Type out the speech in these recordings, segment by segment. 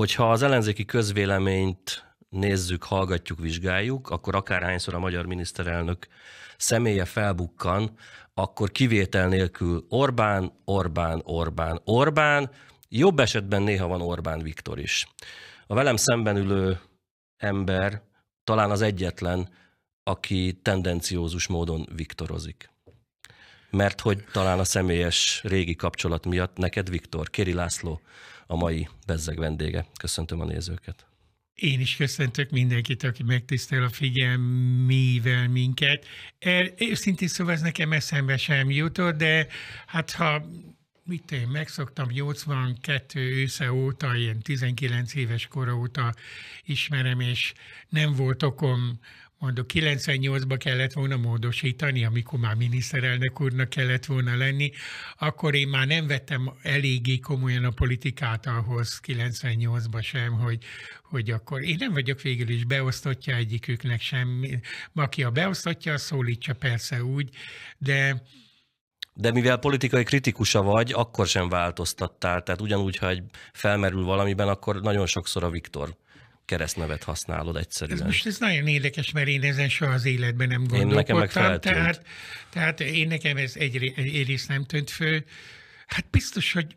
hogyha az ellenzéki közvéleményt nézzük, hallgatjuk, vizsgáljuk, akkor akárhányszor a magyar miniszterelnök személye felbukkan, akkor kivétel nélkül Orbán, Orbán, Orbán, Orbán, jobb esetben néha van Orbán Viktor is. A velem szemben ülő ember talán az egyetlen, aki tendenciózus módon viktorozik. Mert hogy talán a személyes régi kapcsolat miatt neked, Viktor, Kéri László, a mai bezzeg vendége. Köszöntöm a nézőket. Én is köszöntök mindenkit, aki megtisztel a figyelmével minket. Őszintén szóval ez nekem eszembe sem jutott, de hát ha mit én megszoktam 82 ősze óta, ilyen 19 éves kora óta ismerem, és nem volt okom mondok, 98-ba kellett volna módosítani, amikor már miniszterelnök úrnak kellett volna lenni, akkor én már nem vettem eléggé komolyan a politikát ahhoz 98-ba sem, hogy, hogy akkor én nem vagyok végül is beosztottja egyiküknek sem. Aki a beosztottja, szólítsa persze úgy, de de mivel politikai kritikusa vagy, akkor sem változtattál. Tehát ugyanúgy, ha egy felmerül valamiben, akkor nagyon sokszor a Viktor keresztnevet használod egyszerűen. Ez most ez nagyon érdekes, mert én ezen soha az életben nem gondolkodtam. Én nekem meg tehát, tehát én nekem ez egy, egyrészt nem tűnt föl. Hát biztos, hogy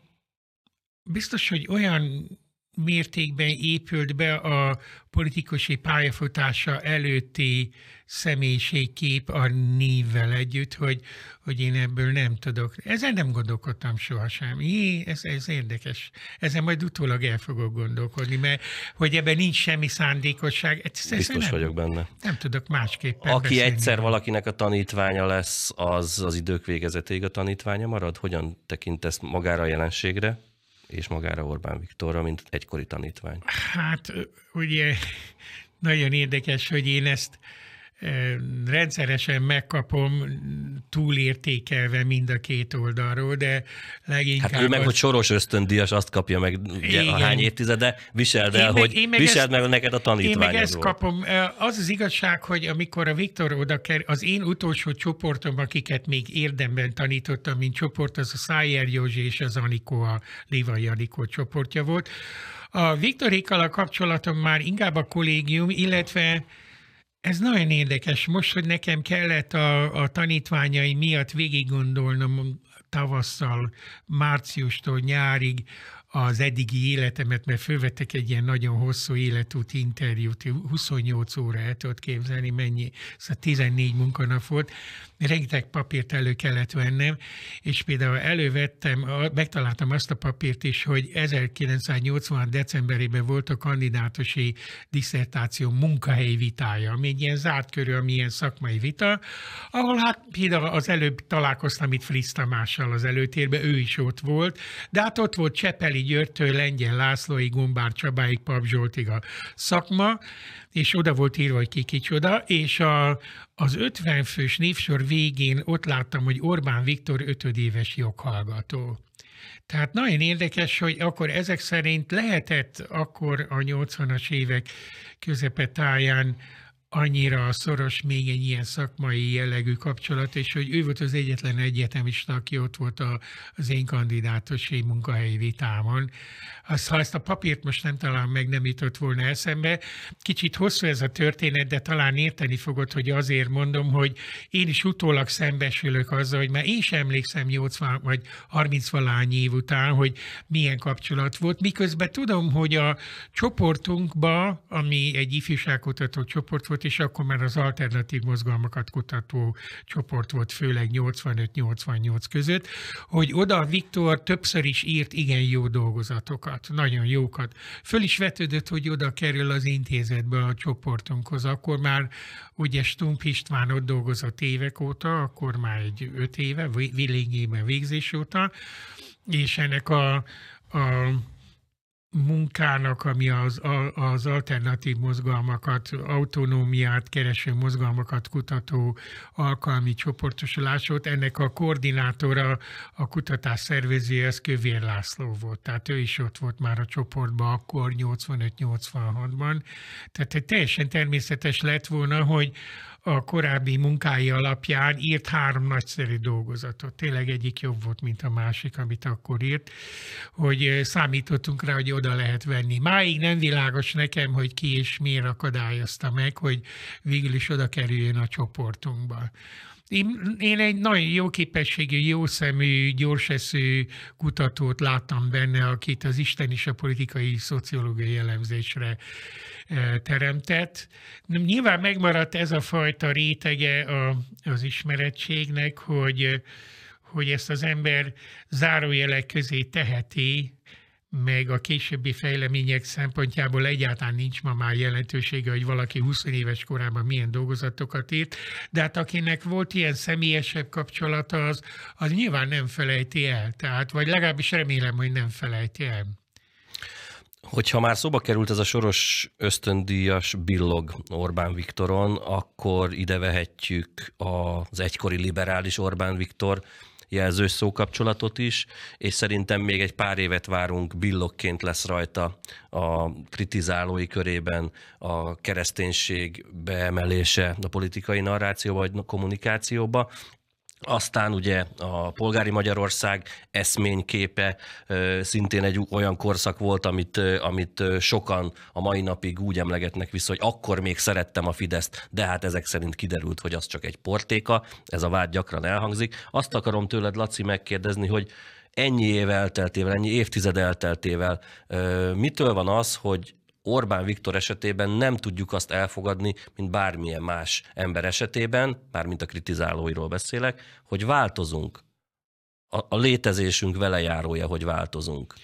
biztos, hogy olyan mértékben épült be a politikusi pályafutása előtti személyiségkép a névvel együtt, hogy, hogy én ebből nem tudok. Ezen nem gondolkodtam sohasem. Jé, ez, ez érdekes. Ezen majd utólag el fogok gondolkodni, mert hogy ebben nincs semmi szándékosság. Ez, ez Biztos nem, vagyok benne. Nem tudok másképpen Aki beszélni. egyszer valakinek a tanítványa lesz, az az idők végezetéig a tanítványa marad? Hogyan tekintesz magára a jelenségre? és magára Orbán Viktorra, mint egykori tanítvány? Hát ugye nagyon érdekes, hogy én ezt rendszeresen megkapom túlértékelve mind a két oldalról, de leginkább... Hát ő meg, az... hogy soros ösztöndíjas, azt kapja meg ugye, a hány évtizede, viseld el, én hogy én meg viseld ezt, meg neked a tanítványodról. Én meg ezt kapom. Az az igazság, hogy amikor a Viktor oda kerül, az én utolsó csoportom, akiket még érdemben tanítottam, mint csoport, az a Szájer Józsi és az Anikó, a Lévai Anikó csoportja volt. A Viktorékkal a kapcsolatom már inkább a kollégium, illetve ez nagyon érdekes. Most, hogy nekem kellett a, a tanítványai miatt végig gondolnom tavasszal, márciustól nyárig az eddigi életemet, mert fölvettek egy ilyen nagyon hosszú életút interjút, 28 óra el tudod képzelni, mennyi, szóval 14 munkanap volt, rengeteg papírt elő kellett vennem, és például elővettem, megtaláltam azt a papírt is, hogy 1980. decemberében volt a kandidátusi diszertáció munkahelyi vitája, ami egy ilyen zárt körül, ami ilyen szakmai vita, ahol hát például az előbb találkoztam itt Fritz Tamással az előtérbe, ő is ott volt, de hát ott volt Csepeli Györgytől Lengyel Lászlói, Gombár Csabáig, Pap Zsoltig a szakma, és oda volt írva, hogy ki kicsoda, és a, az 50 fős névsor végén ott láttam, hogy Orbán Viktor ötödéves joghallgató. Tehát nagyon érdekes, hogy akkor ezek szerint lehetett akkor a 80-as évek táján annyira szoros még egy ilyen szakmai jellegű kapcsolat, és hogy ő volt az egyetlen egyetemista, aki ott volt a, az én kandidátusi munkahelyi vitámon. Azt, ha ezt a papírt most nem talán meg nem jutott volna eszembe, kicsit hosszú ez a történet, de talán érteni fogod, hogy azért mondom, hogy én is utólag szembesülök azzal, hogy már én sem emlékszem 80 vagy 30 valány év után, hogy milyen kapcsolat volt, miközben tudom, hogy a csoportunkba, ami egy ifjúságkutató csoport volt, és akkor már az alternatív mozgalmakat kutató csoport volt, főleg 85-88 között, hogy oda Viktor többször is írt igen jó dolgozatokat, nagyon jókat. Föl is vetődött, hogy oda kerül az intézetbe a csoportunkhoz. Akkor már ugye Stump István ott dolgozott évek óta, akkor már egy öt éve, lényegében végzés óta, és ennek a, a munkának, ami az, az alternatív mozgalmakat, autonómiát kereső mozgalmakat kutató alkalmi csoportosulásot, ennek a koordinátora a kutatás szervezője, ez Kövér László volt. Tehát ő is ott volt már a csoportban akkor, 85-86-ban. Tehát egy teljesen természetes lett volna, hogy a korábbi munkái alapján írt három nagyszerű dolgozatot. Tényleg egyik jobb volt, mint a másik, amit akkor írt, hogy számítottunk rá, hogy oda lehet venni. Máig nem világos nekem, hogy ki és miért akadályozta meg, hogy végül is oda kerüljön a csoportunkba. Én, én egy nagyon jó képességű, gyors eszű kutatót láttam benne, akit az Isten és a politikai szociológiai jellemzésre e, teremtett. Nyilván megmaradt ez a fajta rétege a, az ismerettségnek, hogy, hogy ezt az ember zárójelek közé teheti, meg a későbbi fejlemények szempontjából egyáltalán nincs ma már jelentősége, hogy valaki 20 éves korában milyen dolgozatokat írt, de hát akinek volt ilyen személyesebb kapcsolata, az, az nyilván nem felejti el, tehát, vagy legalábbis remélem, hogy nem felejti el. Hogyha már szóba került ez a soros ösztöndíjas billog Orbán Viktoron, akkor ide vehetjük az egykori liberális Orbán Viktor jelzős szókapcsolatot is, és szerintem még egy pár évet várunk, billokként lesz rajta a kritizálói körében a kereszténység beemelése a politikai narrációba vagy kommunikációba, aztán ugye a polgári Magyarország eszményképe szintén egy olyan korszak volt, amit, amit sokan a mai napig úgy emlegetnek vissza, hogy akkor még szerettem a Fideszt, de hát ezek szerint kiderült, hogy az csak egy portéka, ez a vád gyakran elhangzik. Azt akarom tőled, Laci, megkérdezni, hogy ennyi év elteltével, ennyi évtized elteltével mitől van az, hogy Orbán Viktor esetében nem tudjuk azt elfogadni, mint bármilyen más ember esetében, mármint a kritizálóiról beszélek, hogy változunk. A, a létezésünk velejárója, hogy változunk.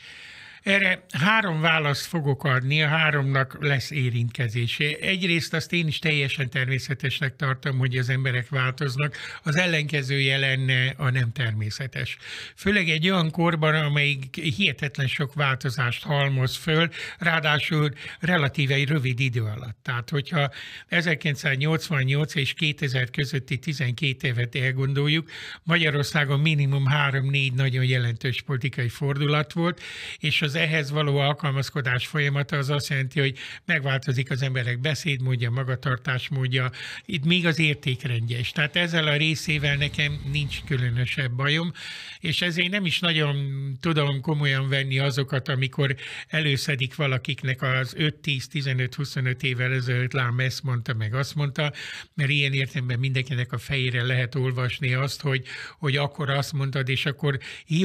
Erre három választ fogok adni, a háromnak lesz érintkezése. Egyrészt azt én is teljesen természetesnek tartom, hogy az emberek változnak, az ellenkezője lenne a nem természetes. Főleg egy olyan korban, amelyik hihetetlen sok változást halmoz föl, ráadásul relatíve egy rövid idő alatt. Tehát, hogyha 1988 és 2000 közötti 12 évet elgondoljuk, Magyarországon minimum 3-4 nagyon jelentős politikai fordulat volt, és az az ehhez való alkalmazkodás folyamata az azt jelenti, hogy megváltozik az emberek beszédmódja, magatartásmódja, itt még az értékrendje is. Tehát ezzel a részével nekem nincs különösebb bajom, és ezért nem is nagyon tudom komolyan venni azokat, amikor előszedik valakiknek az 5-10-15-25 évvel ezelőtt lám ezt mondta, meg azt mondta, mert ilyen értelemben mindenkinek a fejére lehet olvasni azt, hogy, hogy akkor azt mondtad, és akkor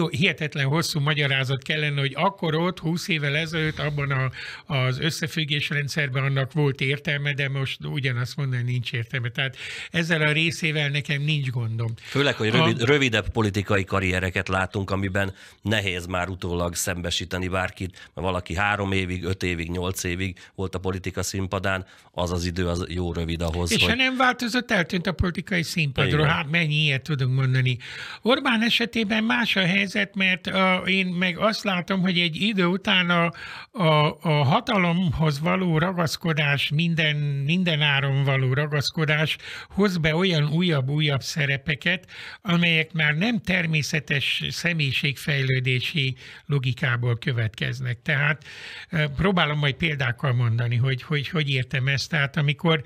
hihetetlen hosszú magyarázat kellene, hogy akkor ott, 20 évvel ezelőtt abban a, az összefüggés rendszerben annak volt értelme, de most ugyanazt mondani nincs értelme. Tehát ezzel a részével nekem nincs gondom. Főleg, hogy rövid, a... rövidebb politikai karriereket látunk, amiben nehéz már utólag szembesíteni bárkit, mert valaki három évig, öt évig, nyolc évig volt a politika színpadán, az az idő az jó rövid ahhoz. És hogy... ha nem változott, eltűnt a politikai színpadról. Hát mennyi ilyet tudunk mondani. Orbán esetében más a helyzet, mert a, én meg azt látom, hogy egy idő után a, a, a hatalomhoz való ragaszkodás, minden, minden áron való ragaszkodás hoz be olyan újabb-újabb szerepeket, amelyek már nem természetes személyiségfejlődési logikából következnek. Tehát eh, próbálom majd példákkal mondani, hogy hogy, hogy értem ezt. Tehát amikor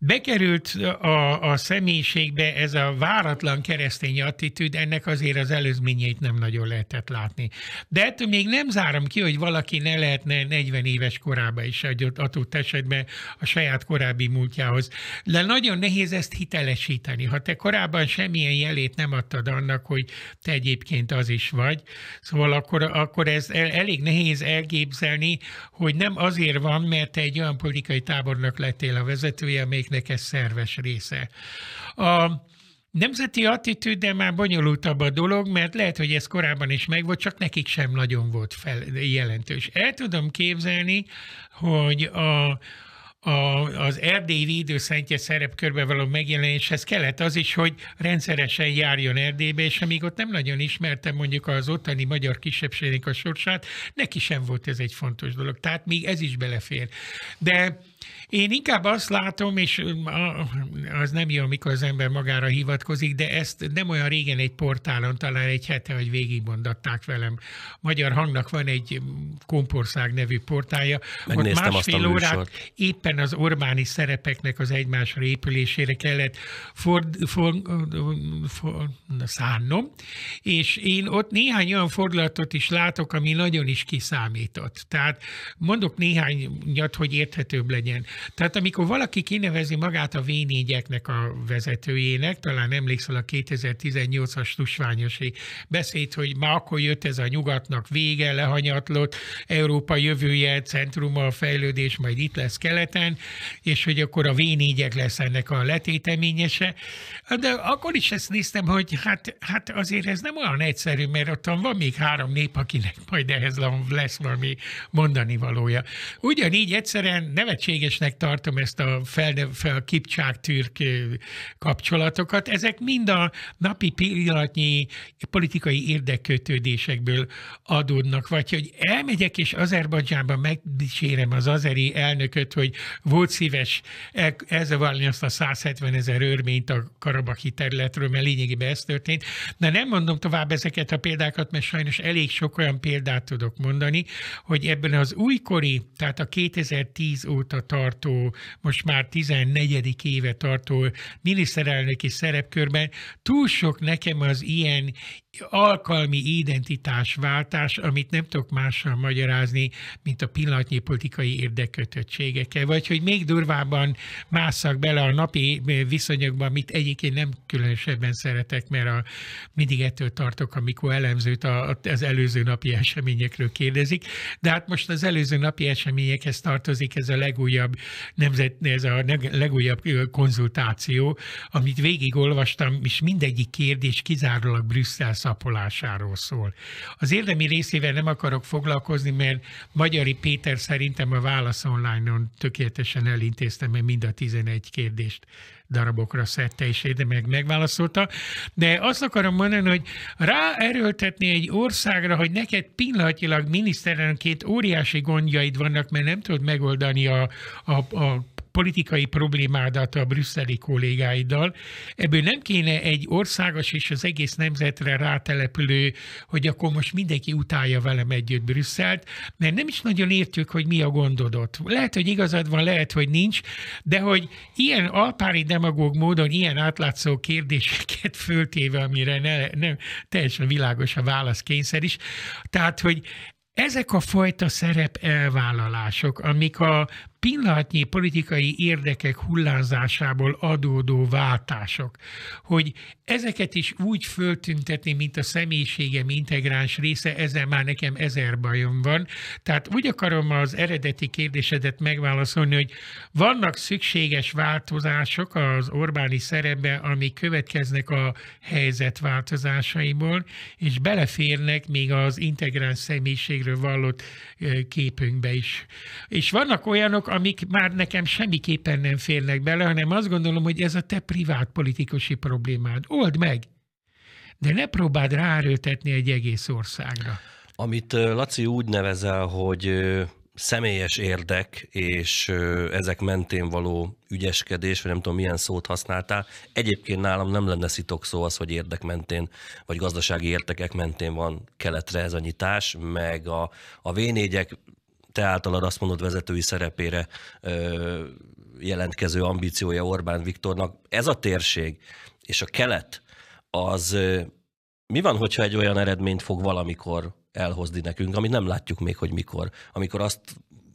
Bekerült a, a személyiségbe ez a váratlan keresztény attitűd, ennek azért az előzményeit nem nagyon lehetett látni. De ettől még nem zárom ki, hogy valaki ne lehetne 40 éves korába is adott esetben a saját korábbi múltjához. De nagyon nehéz ezt hitelesíteni. Ha te korábban semmilyen jelét nem adtad annak, hogy te egyébként az is vagy, szóval akkor, akkor ez el, elég nehéz elképzelni, hogy nem azért van, mert te egy olyan politikai tábornak lettél a vezetője, amelyik vidéknek ez szerves része. A, Nemzeti attitűd, de már bonyolultabb a dolog, mert lehet, hogy ez korábban is megvolt, csak nekik sem nagyon volt fel, jelentős. El tudom képzelni, hogy a, a, az erdélyi védőszentje szerepkörbe való megjelenéshez kellett az is, hogy rendszeresen járjon Erdélybe, és amíg ott nem nagyon ismertem mondjuk az ottani magyar kisebbségnek a sorsát, neki sem volt ez egy fontos dolog. Tehát még ez is belefér. De én inkább azt látom, és az nem jó, amikor az ember magára hivatkozik, de ezt nem olyan régen egy portálon, talán egy hete, hogy végigmondatták velem. Magyar Hangnak van egy Kompország nevű portálja. Megnéztem ott másfél órát éppen az Orbáni szerepeknek az egymásra épülésére kellett ford, ford, ford, szánnom, és én ott néhány olyan fordulatot is látok, ami nagyon is kiszámított. Tehát mondok néhányat, hogy érthetőbb legyen. Tehát amikor valaki kinevezi magát a v a vezetőjének, talán emlékszel a 2018-as tusványosi beszéd, hogy már akkor jött ez a nyugatnak vége, lehanyatlott, Európa jövője, centruma a fejlődés, majd itt lesz keleten, és hogy akkor a v lesz ennek a letéteményese. De akkor is ezt néztem, hogy hát, hát azért ez nem olyan egyszerű, mert ott van még három nép, akinek majd ehhez lesz valami mondani valója. Ugyanígy egyszerűen nevetségesnek szépnek tartom ezt a fel, fel kipcsák-türk kapcsolatokat. Ezek mind a napi pillanatnyi politikai érdekkötődésekből adódnak, vagy hogy elmegyek és Azerbajdzsánba megdicsérem az azeri elnököt, hogy volt szíves elzavarni azt a 170 ezer örményt a karabaki területről, mert lényegében ez történt. De nem mondom tovább ezeket a példákat, mert sajnos elég sok olyan példát tudok mondani, hogy ebben az újkori, tehát a 2010 óta tart tartó, most már 14. éve tartó miniszterelnöki szerepkörben túl sok nekem az ilyen alkalmi identitásváltás, amit nem tudok mással magyarázni, mint a pillanatnyi politikai érdekötöttségekkel, vagy hogy még durvábban másszak bele a napi viszonyokba, amit egyébként nem különösebben szeretek, mert a, mindig ettől tartok, amikor elemzőt a, az előző napi eseményekről kérdezik, de hát most az előző napi eseményekhez tartozik ez a legújabb nemzet, ez a legújabb konzultáció, amit végigolvastam, és mindegyik kérdés kizárólag Brüsszel ápolásáról szól. Az érdemi részével nem akarok foglalkozni, mert Magyari Péter szerintem a Válasz Online-on tökéletesen elintézte, mert mind a 11 kérdést darabokra szedte, és érdemek megválaszolta. De azt akarom mondani, hogy ráerőltetni egy országra, hogy neked pillanatilag miniszterelnökként óriási gondjaid vannak, mert nem tudod megoldani a, a, a politikai problémádat a brüsszeli kollégáiddal. Ebből nem kéne egy országos és az egész nemzetre rátelepülő, hogy akkor most mindenki utálja velem együtt Brüsszelt, mert nem is nagyon értjük, hogy mi a gondodott. Lehet, hogy igazad van, lehet, hogy nincs, de hogy ilyen alpári demagóg módon ilyen átlátszó kérdéseket föltéve, amire ne, nem teljesen világos a válaszkényszer is. Tehát, hogy ezek a fajta szerep elvállalások, amik a pillanatnyi politikai érdekek hullázásából adódó váltások, hogy ezeket is úgy föltüntetni, mint a személyiségem integráns része, ezzel már nekem ezer bajom van. Tehát úgy akarom az eredeti kérdésedet megválaszolni, hogy vannak szükséges változások az Orbáni szerepbe, amik következnek a helyzet változásaiból, és beleférnek még az integráns személyiségről vallott képünkbe is. És vannak olyanok, amik már nekem semmiképpen nem férnek bele, hanem azt gondolom, hogy ez a te privát politikusi problémád. Old meg! De ne próbáld ráerőltetni egy egész országra. Amit Laci úgy nevezel, hogy személyes érdek és ezek mentén való ügyeskedés, vagy nem tudom milyen szót használtál. Egyébként nálam nem lenne szitok szó az, hogy érdek mentén, vagy gazdasági értekek mentén van keletre ez a nyitás, meg a, a v te általad azt mondod vezetői szerepére jelentkező ambíciója Orbán Viktornak. Ez a térség és a kelet, az mi van, hogyha egy olyan eredményt fog valamikor elhozni nekünk, amit nem látjuk még, hogy mikor. Amikor azt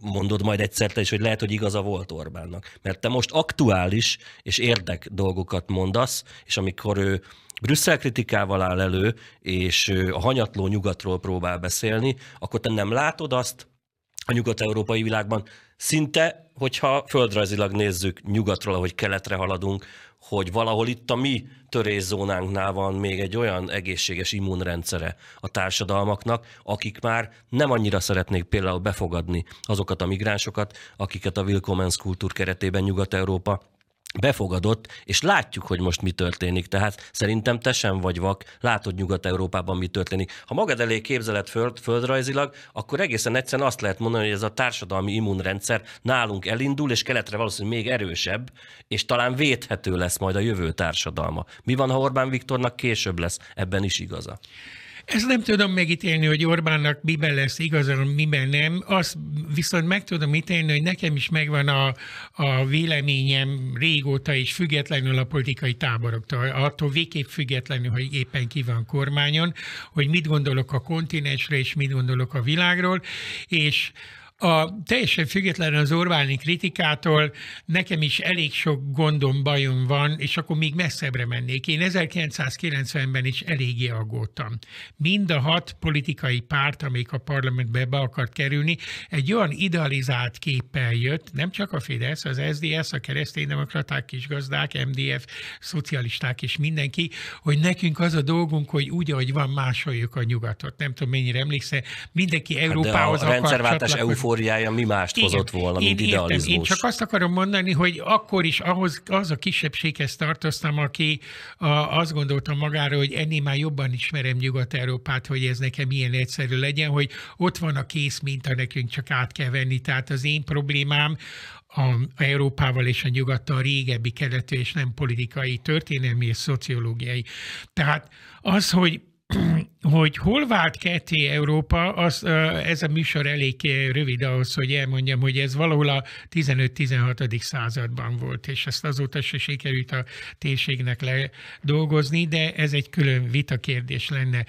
mondod majd egyszer te is, hogy lehet, hogy igaza volt Orbánnak. Mert te most aktuális és érdek dolgokat mondasz, és amikor ő Brüsszel kritikával áll elő, és a hanyatló nyugatról próbál beszélni, akkor te nem látod azt, a nyugat-európai világban. Szinte, hogyha földrajzilag nézzük nyugatról, ahogy keletre haladunk, hogy valahol itt a mi törészónánknál van még egy olyan egészséges immunrendszere a társadalmaknak, akik már nem annyira szeretnék például befogadni azokat a migránsokat, akiket a Willkommens kultúr keretében Nyugat-Európa befogadott, és látjuk, hogy most mi történik. Tehát szerintem te sem vagy vak, látod Nyugat-Európában mi történik. Ha magad elé képzeled föld, földrajzilag, akkor egészen egyszerűen azt lehet mondani, hogy ez a társadalmi immunrendszer nálunk elindul, és keletre valószínűleg még erősebb, és talán védhető lesz majd a jövő társadalma. Mi van, ha Orbán Viktornak később lesz? Ebben is igaza. Ezt nem tudom megítélni, hogy Orbánnak miben lesz igazán, miben nem. Azt viszont meg tudom ítélni, hogy nekem is megvan a, a véleményem régóta is függetlenül a politikai táboroktól, attól végképp függetlenül, hogy éppen ki van kormányon, hogy mit gondolok a kontinensre és mit gondolok a világról, és a, teljesen független az Orbáni kritikától nekem is elég sok gondom, bajom van, és akkor még messzebbre mennék. Én 1990-ben is eléggé aggódtam. Mind a hat politikai párt, amelyik a parlamentbe be akart kerülni, egy olyan idealizált képpel jött, nem csak a Fidesz, az SZDSZ, a kereszténydemokraták, kisgazdák, MDF, szocialisták és mindenki, hogy nekünk az a dolgunk, hogy úgy, ahogy van, másoljuk a nyugatot. Nem tudom, mennyire emlékszel, mindenki Európához hát de a akar rendszerváltás EU eufóriája mi mást Igen, hozott volna, mint én idealizmus. Értem. Én csak azt akarom mondani, hogy akkor is ahhoz, az a kisebbséghez tartoztam, aki a, azt gondolta magára, hogy ennél már jobban ismerem Nyugat-Európát, hogy ez nekem ilyen egyszerű legyen, hogy ott van a kész minta, nekünk csak át kell venni. Tehát az én problémám a Európával és a nyugattal régebbi keletű és nem politikai, történelmi és szociológiai. Tehát az, hogy hogy hol vált ketté Európa, az, ez a műsor elég rövid ahhoz, hogy elmondjam, hogy ez valahol a 15-16. században volt, és ezt azóta se sikerült a térségnek dolgozni, de ez egy külön vita kérdés lenne.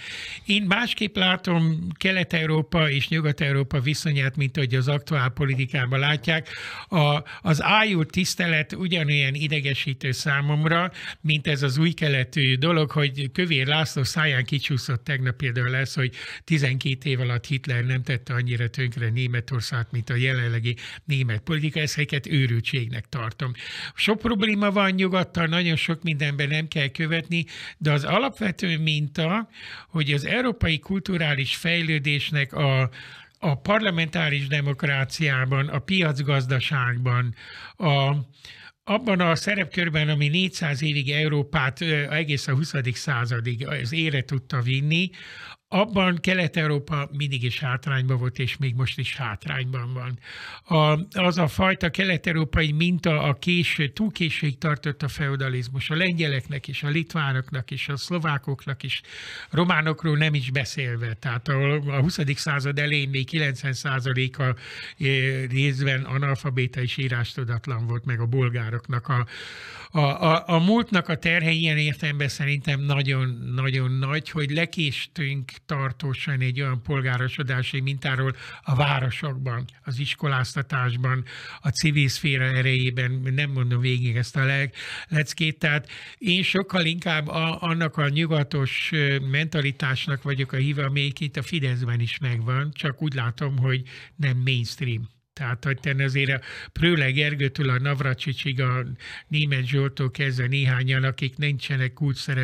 Én másképp látom Kelet-Európa és Nyugat-Európa viszonyát, mint ahogy az aktuál politikában látják. A, az ájú tisztelet ugyanolyan idegesítő számomra, mint ez az új keletű dolog, hogy Kövér László száján kicsú csúszott tegnap például ez, hogy 12 év alatt Hitler nem tette annyira tönkre Németországot, mint a jelenlegi német politika, ezeket őrültségnek tartom. Sok probléma van nyugattal, nagyon sok mindenben nem kell követni, de az alapvető minta, hogy az európai kulturális fejlődésnek a a parlamentáris demokráciában, a piacgazdaságban, a, abban a szerepkörben, ami 400 évig Európát egész a 20. századig az élet tudta vinni, abban Kelet-Európa mindig is hátrányban volt, és még most is hátrányban van. A, az a fajta kelet-európai minta a késő, túl későig tartott a feudalizmus. A lengyeleknek is, a litvánoknak is, a szlovákoknak is, a románokról nem is beszélve. Tehát a, a 20. század elején még 90%-a eh, részben analfabéta és írástudatlan volt meg a bolgároknak. A, a, a, a múltnak a terhe ilyen értelemben szerintem nagyon-nagyon nagy, hogy lekéstünk tartósan egy olyan polgárosodási mintáról a városokban, az iskoláztatásban, a civil szféra erejében, nem mondom végig ezt a leckét, tehát én sokkal inkább a, annak a nyugatos mentalitásnak vagyok a híve, amelyik itt a Fideszben is megvan, csak úgy látom, hogy nem mainstream. Tehát, hogy te azért a Prőle Gergőtől a Navracsicsig, a Német Zsoltól kezdve néhányan, akik nincsenek kult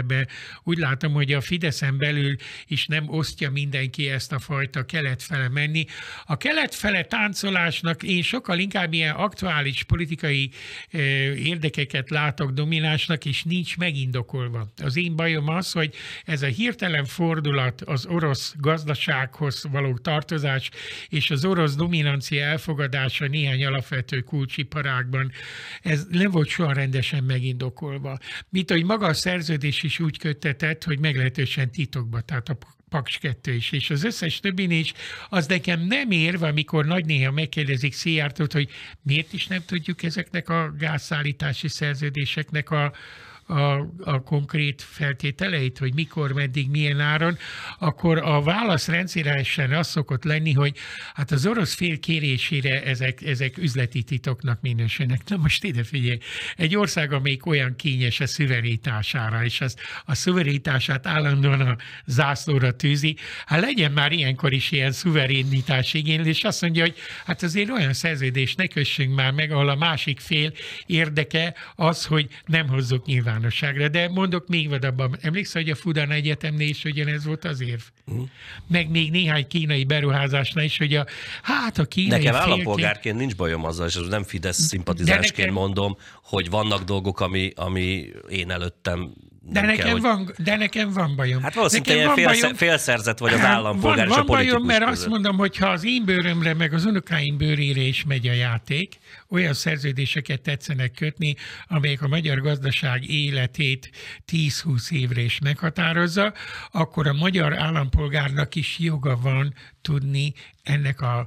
úgy látom, hogy a Fideszen belül is nem osztja mindenki ezt a fajta kelet menni. A kelet táncolásnak én sokkal inkább ilyen aktuális politikai eh, érdekeket látok dominásnak, és nincs megindokolva. Az én bajom az, hogy ez a hirtelen fordulat az orosz gazdasághoz való tartozás és az orosz dominancia elfogadása elfogadása néhány alapvető kulcsiparágban, ez nem volt soha rendesen megindokolva. Mint ahogy maga a szerződés is úgy kötetett, hogy meglehetősen titokba, tehát a Paks 2 is, és az összes többi is, az nekem nem érve, amikor nagy néha megkérdezik Szijjártót, hogy miért is nem tudjuk ezeknek a gázszállítási szerződéseknek a, a, a konkrét feltételeit, hogy mikor, meddig, milyen áron, akkor a válasz rendszeresen az szokott lenni, hogy hát az orosz fél kérésére ezek, ezek üzleti titoknak minősülnek. Na most ide figyelj, egy ország, amelyik olyan kényes a szuverítására, és az, a szuverítását állandóan a zászlóra tűzi, hát legyen már ilyenkor is ilyen szuverénitás igénylés, azt mondja, hogy hát azért olyan szerződést ne kössünk már meg, ahol a másik fél érdeke az, hogy nem hozzuk nyilván nyilvánosságra. De mondok még vadabban, emlékszel, hogy a Fudan Egyetemnél is ugyanez volt az érv? Uh-huh. Meg még néhány kínai beruházásnál is, hogy a, hát a kínai Nekem félként... állampolgárként nincs bajom azzal, és nem Fidesz szimpatizásként nekem... mondom, hogy vannak dolgok, ami, ami én előttem de nekem, kell, hogy... van, de nekem van bajom. Hát valószínűleg nekem van félsze, bajom, félszerzett vagy az hát állampolgár van, és van a politikus bajom, mert között. azt mondom, hogy ha az én bőrömre, meg az unokáim bőrére is megy a játék, olyan szerződéseket tetszenek kötni, amelyek a magyar gazdaság életét 10-20 évre is meghatározza, akkor a magyar állampolgárnak is joga van tudni ennek a,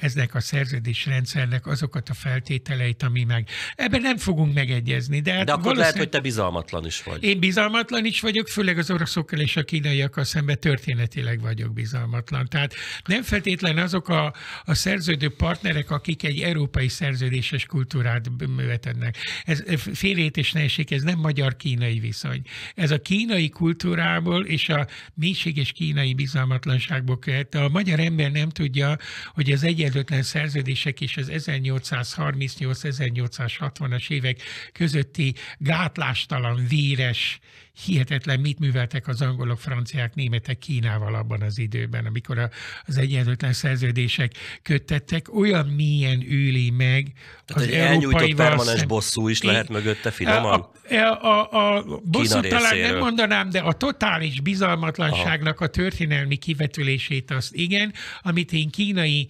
eznek a szerződésrendszernek azokat a feltételeit, ami meg. Ebben nem fogunk megegyezni. De, hát de akkor lehet, hogy te bizalmatlan is vagy. Én bizalmatlan is vagyok, főleg az oroszokkal és a kínaiakkal szemben történetileg vagyok bizalmatlan. Tehát nem feltétlen azok a, a szerződő partnerek, akik egy európai szerződéses kultúrát művetednek. Ez félét és nehézség, ez nem magyar-kínai viszony. Ez a kínai kultúrából és a mélységes kínai bizalmatlanságból kellett A magyar magyar ember nem tudja, hogy az egyenlőtlen szerződések és az 1838-1860-as évek közötti gátlástalan, víres hihetetlen mit műveltek az angolok, franciák, németek Kínával abban az időben, amikor az egyenlőtlen szerződések köttettek, olyan milyen üli meg Tehát az egy európai permanens bosszú is lehet mögötte finoman? A, a, a, a bosszú talán nem mondanám, de a totális bizalmatlanságnak a történelmi kivetülését azt igen, amit én kínai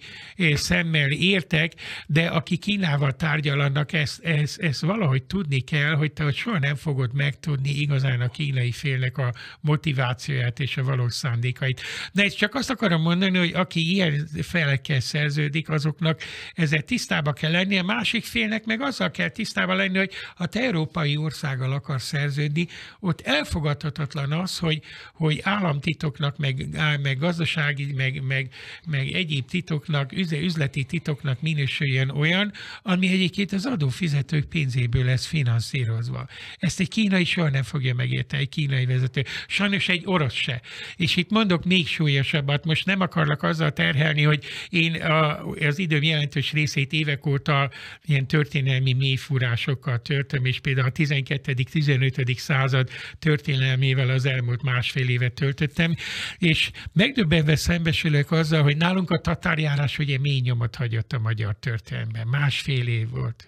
szemmel értek, de aki Kínával tárgyal, annak ezt, ezt, ezt valahogy tudni kell, hogy te soha nem fogod megtudni igazán a kínai félnek a motivációját és a valós szándékait. De ezt csak azt akarom mondani, hogy aki ilyen felekkel szerződik, azoknak ezzel tisztába kell lenni. a másik félnek meg azzal kell tisztába lenni, hogy ha te európai országgal akar szerződni, ott elfogadhatatlan az, hogy, hogy államtitoknak, meg, meg gazdasági, meg, meg, meg egyéb titoknak, üzleti titoknak minősüljön olyan, ami egyébként az adófizetők pénzéből lesz finanszírozva. Ezt egy kínai soha nem fogja megérteni vezető, egy kínai vezető, sajnos egy orosz se. És itt mondok még súlyosabbat, most nem akarlak azzal terhelni, hogy én a, az időm jelentős részét évek óta ilyen történelmi mélyfúrásokkal törtöm, és például a 12.-15. század történelmével az elmúlt másfél évet töltöttem, és megdöbbenve szembesülök azzal, hogy nálunk a tatárjárás ugye mély nyomot hagyott a magyar történelemben. Másfél év volt.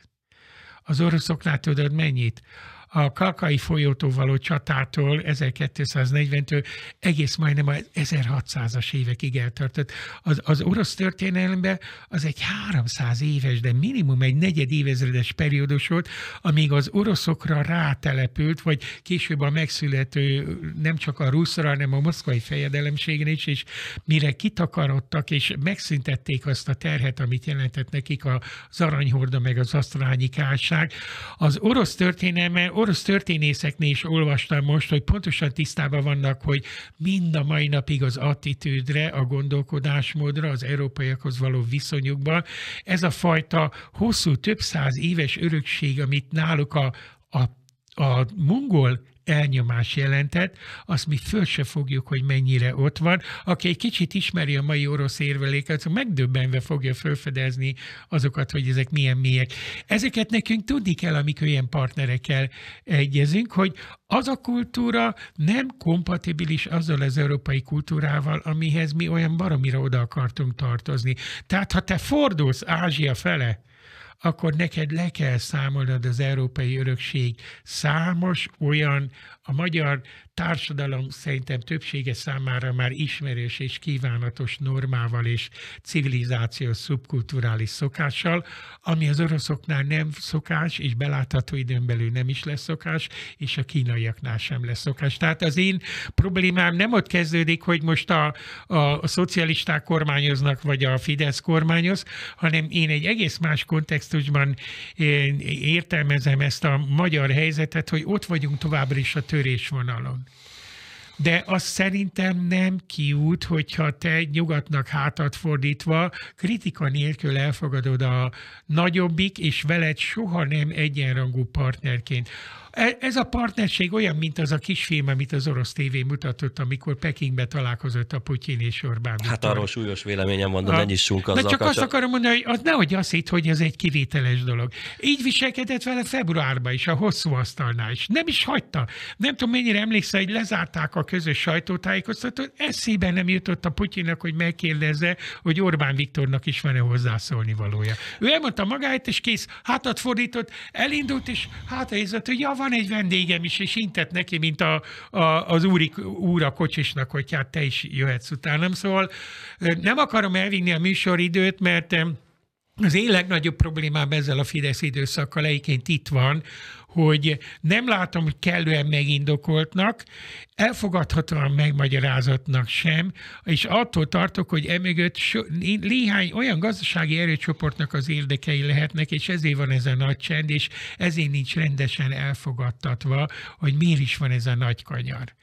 Az oroszoknál tudod mennyit? a Kalkai folyótól való csatától 1240-től egész majdnem a 1600-as évekig eltartott. Az, az orosz történelemben az egy 300 éves, de minimum egy negyed évezredes periódus volt, amíg az oroszokra rátelepült, vagy később a megszülető nem csak a ruszra, hanem a moszkvai fejedelemségre is, és mire kitakarodtak, és megszüntették azt a terhet, amit jelentett nekik az aranyhorda, meg az asztrányi kárság, az orosz történelme orosz történészeknél is olvastam most, hogy pontosan tisztában vannak, hogy mind a mai napig az attitűdre, a gondolkodásmódra, az európaiakhoz való viszonyukban ez a fajta hosszú, több száz éves örökség, amit náluk a, a a mongol elnyomás jelentett, azt mi föl se fogjuk, hogy mennyire ott van. Aki egy kicsit ismeri a mai orosz érveléket, megdöbbenve fogja felfedezni azokat, hogy ezek milyen mélyek. Ezeket nekünk tudni kell, amikor ilyen partnerekkel egyezünk, hogy az a kultúra nem kompatibilis azzal az európai kultúrával, amihez mi olyan baromira oda akartunk tartozni. Tehát ha te fordulsz Ázsia fele, akkor neked le kell számolnod az európai örökség számos olyan a magyar társadalom szerintem többsége számára már ismerős és kívánatos normával és civilizációs szubkulturális szokással, ami az oroszoknál nem szokás, és belátható időn belül nem is lesz szokás, és a kínaiaknál sem lesz szokás. Tehát az én problémám nem ott kezdődik, hogy most a, a, a szocialisták kormányoznak, vagy a Fidesz kormányoz, hanem én egy egész más kontextusban értelmezem ezt a magyar helyzetet, hogy ott vagyunk továbbra is a tő törésvonalon. De az szerintem nem kiút, hogyha te nyugatnak hátat fordítva kritika nélkül elfogadod a nagyobbik, és veled soha nem egyenrangú partnerként E-, ez a partnerség olyan, mint az a kisfilm, amit az orosz tévé mutatott, amikor Pekingbe találkozott a Putyin és Orbán. Hát arról súlyos véleményem van, de ne nyissunk azzal. De csak azt akarom mondani, hogy az nehogy azt hitt, hogy ez egy kivételes dolog. Így viselkedett vele februárban is, a hosszú asztalnál is. Nem is hagyta. Nem tudom, mennyire emlékszel, hogy lezárták a közös sajtótájékoztatót. Eszébe nem jutott a Putyinnak, hogy megkérdezze, hogy Orbán Viktornak is van-e hozzászólni valója. Ő elmondta magáit, és kész. Hátat fordított, elindult, és hátraérzett, hogy jav, van egy vendégem is, és intett neki, mint a, a, az úri, úr a kocsisnak, hogy hát te is jöhetsz utánam. Szóval nem akarom elvinni a műsoridőt, mert az én legnagyobb problémám ezzel a Fidesz időszakkal egyébként itt van, hogy nem látom kellően megindokoltnak, elfogadhatóan megmagyarázatnak sem, és attól tartok, hogy emögött so, néhány olyan gazdasági erőcsoportnak az érdekei lehetnek, és ezért van ez a nagy csend, és ezért nincs rendesen elfogadtatva, hogy miért is van ez a nagy kanyar.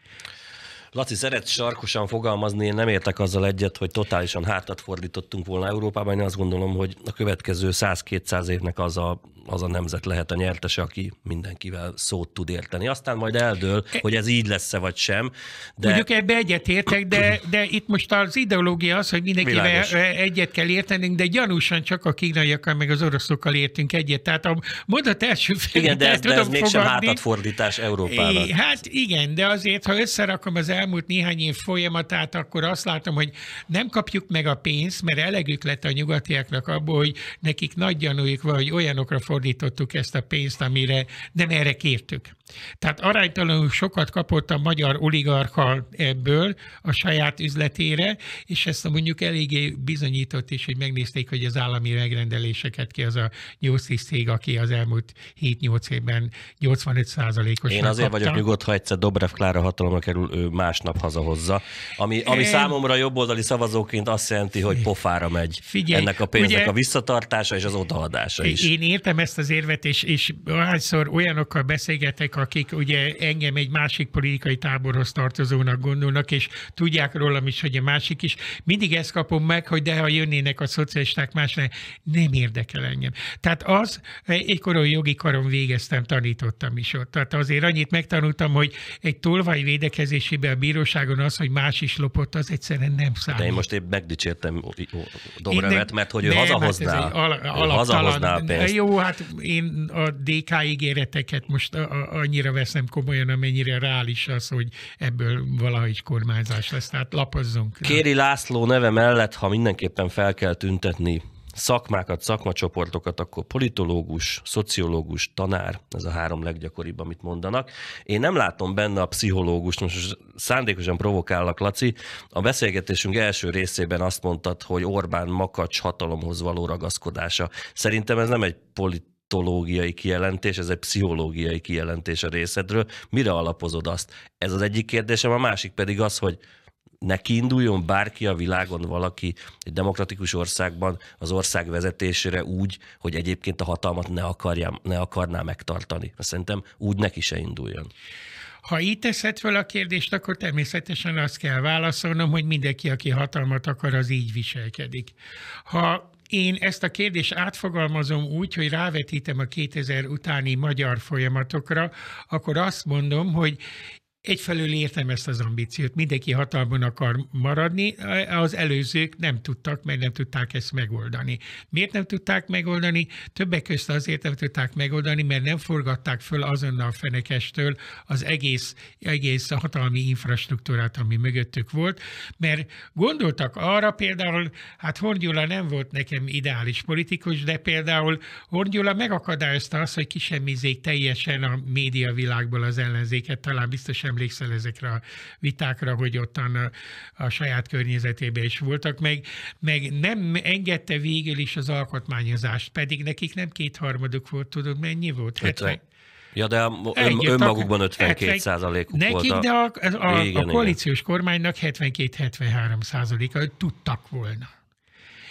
Laci, szeret sarkosan fogalmazni, én nem értek azzal egyet, hogy totálisan hátat fordítottunk volna Európában. Én azt gondolom, hogy a következő 100-200 évnek az a az a nemzet lehet a nyertese, aki mindenkivel szót tud érteni. Aztán majd eldől, hogy ez így lesz-e vagy sem. De... Mondjuk ebbe egyetértek, de, de itt most az ideológia az, hogy mindenkivel Világos. egyet kell értenünk, de gyanúsan csak a kínaiakkal meg az oroszokkal értünk egyet. Tehát a mondat első felét Igen, de ez, de ez mégsem hátatfordítás Európának. Hát igen, de azért, ha összerakom az elmúlt néhány év folyamatát, akkor azt látom, hogy nem kapjuk meg a pénzt, mert elegük lett a nyugatiaknak abból, hogy nekik nagy gyanújuk van, hogy olyanokra fog fordítottuk ezt a pénzt, amire nem erre kértük. Tehát aránytalanul sokat kapott a magyar oligarcha ebből a saját üzletére, és ezt mondjuk eléggé bizonyított is, hogy megnézték, hogy az állami megrendeléseket ki az a 8 cég, aki az elmúlt 7-8 évben 85 százalékos. Én azért kapta. vagyok nyugodt, ha egyszer Dobrev Klára hatalomra kerül, ő másnap hazahozza, ami, ami e... számomra jobboldali szavazóként azt jelenti, hogy pofára megy Figyelj, ennek a pénznek ugye, a visszatartása és az odaadása is. Én értem ezt az érvet, és, és hányszor olyanokkal beszélgetek, akik ugye engem egy másik politikai táborhoz tartozónak gondolnak, és tudják rólam is, hogy a másik is. Mindig ezt kapom meg, hogy de ha jönnének a szocialisták más, nem érdekel engem. Tehát az, egykor jogi karon végeztem, tanítottam is ott. Tehát azért annyit megtanultam, hogy egy tolvaj védekezésében a bíróságon az, hogy más is lopott, az egyszerűen nem számít. De én most épp megdicsértem Dobrevet, mert hogy ő nem, hazahozná, hát al- hazahozná a pénzt. Jó, hát én a DK ígéreteket most a, a annyira veszem komolyan, amennyire reális az, hogy ebből valahogy kormányzás lesz. Tehát lapozzunk. Kéri László neve mellett, ha mindenképpen fel kell tüntetni szakmákat, szakmacsoportokat, akkor politológus, szociológus, tanár, ez a három leggyakoribb, amit mondanak. Én nem látom benne a pszichológust, most szándékosan provokállak, Laci. A beszélgetésünk első részében azt mondtad, hogy Orbán makacs hatalomhoz való ragaszkodása. Szerintem ez nem egy polit politológiai kijelentés, ez egy pszichológiai kijelentés a részedről. Mire alapozod azt? Ez az egyik kérdésem, a másik pedig az, hogy ne kiinduljon bárki a világon valaki egy demokratikus országban az ország vezetésére úgy, hogy egyébként a hatalmat ne, akarja, ne akarná megtartani. Szerintem úgy neki se induljon. Ha így teszed fel a kérdést, akkor természetesen azt kell válaszolnom, hogy mindenki, aki hatalmat akar, az így viselkedik. Ha én ezt a kérdést átfogalmazom úgy, hogy rávetítem a 2000 utáni magyar folyamatokra, akkor azt mondom, hogy egyfelől értem ezt az ambíciót, mindenki hatalmon akar maradni, az előzők nem tudtak, mert nem tudták ezt megoldani. Miért nem tudták megoldani? Többek közt azért nem tudták megoldani, mert nem forgatták föl azonnal a fenekestől az egész, egész hatalmi infrastruktúrát, ami mögöttük volt, mert gondoltak arra például, hát Hongyula nem volt nekem ideális politikus, de például Hongyula megakadályozta azt, hogy kisemmizék teljesen a médiavilágból az ellenzéket, talán biztosan emlékszel ezekre a vitákra, hogy ottan a, a saját környezetében is voltak, meg, meg nem engedte végül is az alkotmányozást, pedig nekik nem kétharmaduk volt, tudod mennyi volt? 70. Ja, de ön, Egy, önmagukban 52 százalék százalékuk nekik, volt. Nekik, de a, a, a, igen, a koalíciós igen. kormánynak 72-73 százaléka tudtak volna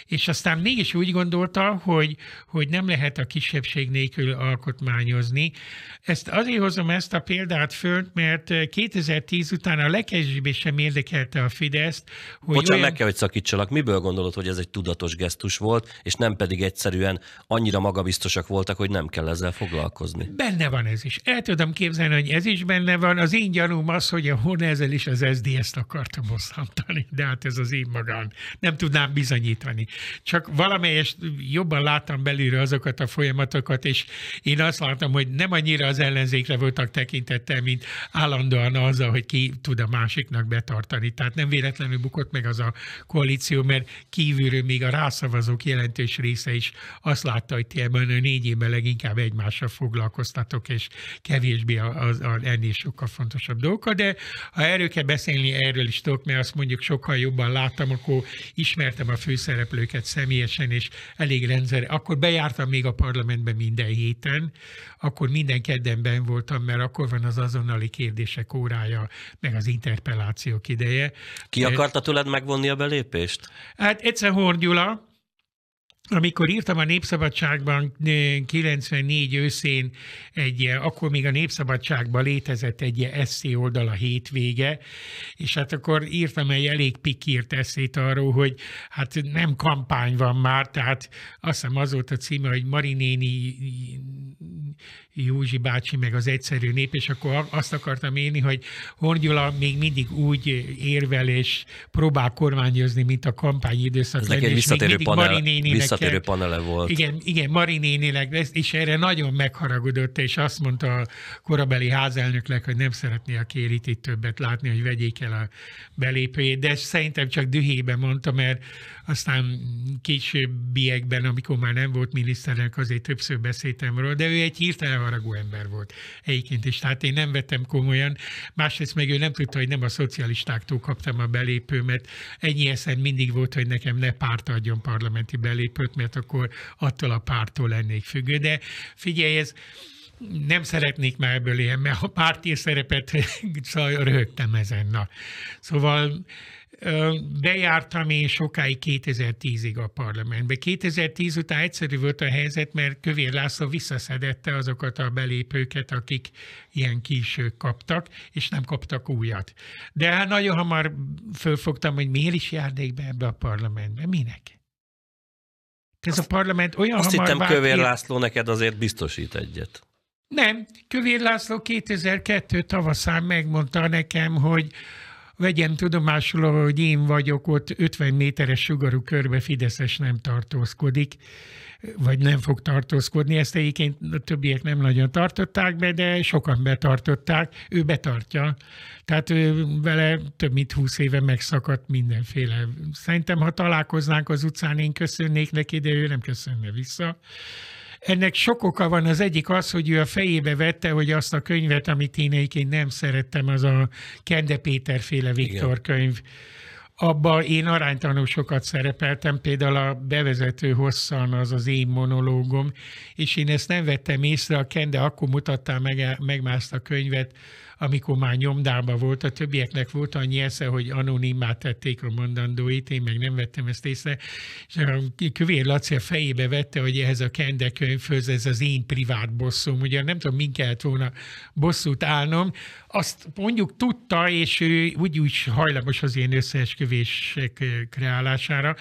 és aztán mégis úgy gondolta, hogy, hogy nem lehet a kisebbség nélkül alkotmányozni. Ezt azért hozom ezt a példát föl, mert 2010 után a legkevésbé sem érdekelte a Fideszt, hogy Bocsán, olyan... meg kell, hogy szakítsalak. Miből gondolod, hogy ez egy tudatos gesztus volt, és nem pedig egyszerűen annyira magabiztosak voltak, hogy nem kell ezzel foglalkozni? Benne van ez is. El tudom képzelni, hogy ez is benne van. Az én gyanúm az, hogy a ezzel is az SZDSZ-t akartam hosszantani, de hát ez az én magán. Nem tudnám bizonyítani csak valamelyest jobban láttam belülről azokat a folyamatokat, és én azt láttam, hogy nem annyira az ellenzékre voltak tekintettel, mint állandóan azzal, hogy ki tud a másiknak betartani. Tehát nem véletlenül bukott meg az a koalíció, mert kívülről még a rászavazók jelentős része is azt látta, hogy ti ebben a négy évben leginkább egymással foglalkoztatok, és kevésbé az, az ennél sokkal fontosabb dolgokat. De ha erről kell beszélni, erről is tudok, mert azt mondjuk sokkal jobban láttam, akkor ismertem a főszereplőket őket személyesen, és elég rendszer. Akkor bejártam még a parlamentbe minden héten, akkor minden keddenben ben voltam, mert akkor van az azonnali kérdések órája, meg az interpellációk ideje. Ki akarta tőled megvonni a belépést? Hát egyszer Horn Gyula, amikor írtam a Népszabadságban 94 eh, őszén, egy, eh, akkor még a Népszabadságban létezett egy eh, eszé oldal a hétvége, és hát akkor írtam egy elég pikírt eszét arról, hogy hát nem kampány van már, tehát azt hiszem az volt a címe, hogy Marinéni Józsi bácsi, meg az egyszerű nép, és akkor azt akartam élni, hogy Hongyula még mindig úgy érvel és próbál kormányozni, mint a kampány időszak. Ez egy visszatérő, panel, visszatérő panele volt. Igen, igen Marinénileg, és erre nagyon megharagudott, és azt mondta a korabeli házelnöknek, hogy nem szeretné a itt többet látni, hogy vegyék el a belépőjét, de ezt szerintem csak dühébe mondta, mert aztán későbbiekben, amikor már nem volt miniszterelnök, azért többször beszéltem róla, de ő egy hirtelen haragú ember volt egyébként is. Tehát én nem vettem komolyan. Másrészt meg ő nem tudta, hogy nem a szocialistáktól kaptam a belépőmet. Ennyi eszem mindig volt, hogy nekem ne párt adjon parlamenti belépőt, mert akkor attól a pártól lennék függő. De figyelj, ez nem szeretnék már ebből ilyen, mert a párti szerepet szóval röhögtem ezen. Na. Szóval bejártam én sokáig 2010-ig a parlamentbe. 2010 után egyszerű volt a helyzet, mert Kövér László visszaszedette azokat a belépőket, akik ilyen kisők kaptak, és nem kaptak újat. De hát nagyon hamar fölfogtam, hogy miért is járnék be ebbe a parlamentbe, minek? Ez azt, a parlament olyan Azt hittem, vált, Kövér László neked azért biztosít egyet. Nem, Kövér László 2002 tavaszán megmondta nekem, hogy vegyen tudomásul, hogy én vagyok ott, 50 méteres sugarú körbe Fideszes nem tartózkodik, vagy nem fog tartózkodni. Ezt egyébként a többiek nem nagyon tartották be, de sokan betartották, ő betartja. Tehát ő vele több mint 20 éve megszakadt mindenféle. Szerintem, ha találkoznánk az utcán, én köszönnék neki, de ő nem köszönne vissza. Ennek sok oka van, az egyik az, hogy ő a fejébe vette, hogy azt a könyvet, amit én egyébként nem szerettem, az a Kende Péter féle Viktor Igen. könyv. Abba én aránytanul sokat szerepeltem, például a bevezető hosszan az az én monológom, és én ezt nem vettem észre, a Kende akkor mutatta meg, megmászt a könyvet, amikor már nyomdába volt, a többieknek volt annyi esze, hogy anonimmá tették a mondandóit, én meg nem vettem ezt észre, és a Kövér Laci a fejébe vette, hogy ehhez a Kende könyvhöz ez az én privát bosszum, ugye nem tudom, min kellett volna bosszút állnom, azt mondjuk tudta, és ő úgy, úgy hajlamos az ilyen összeesküvések kreálására,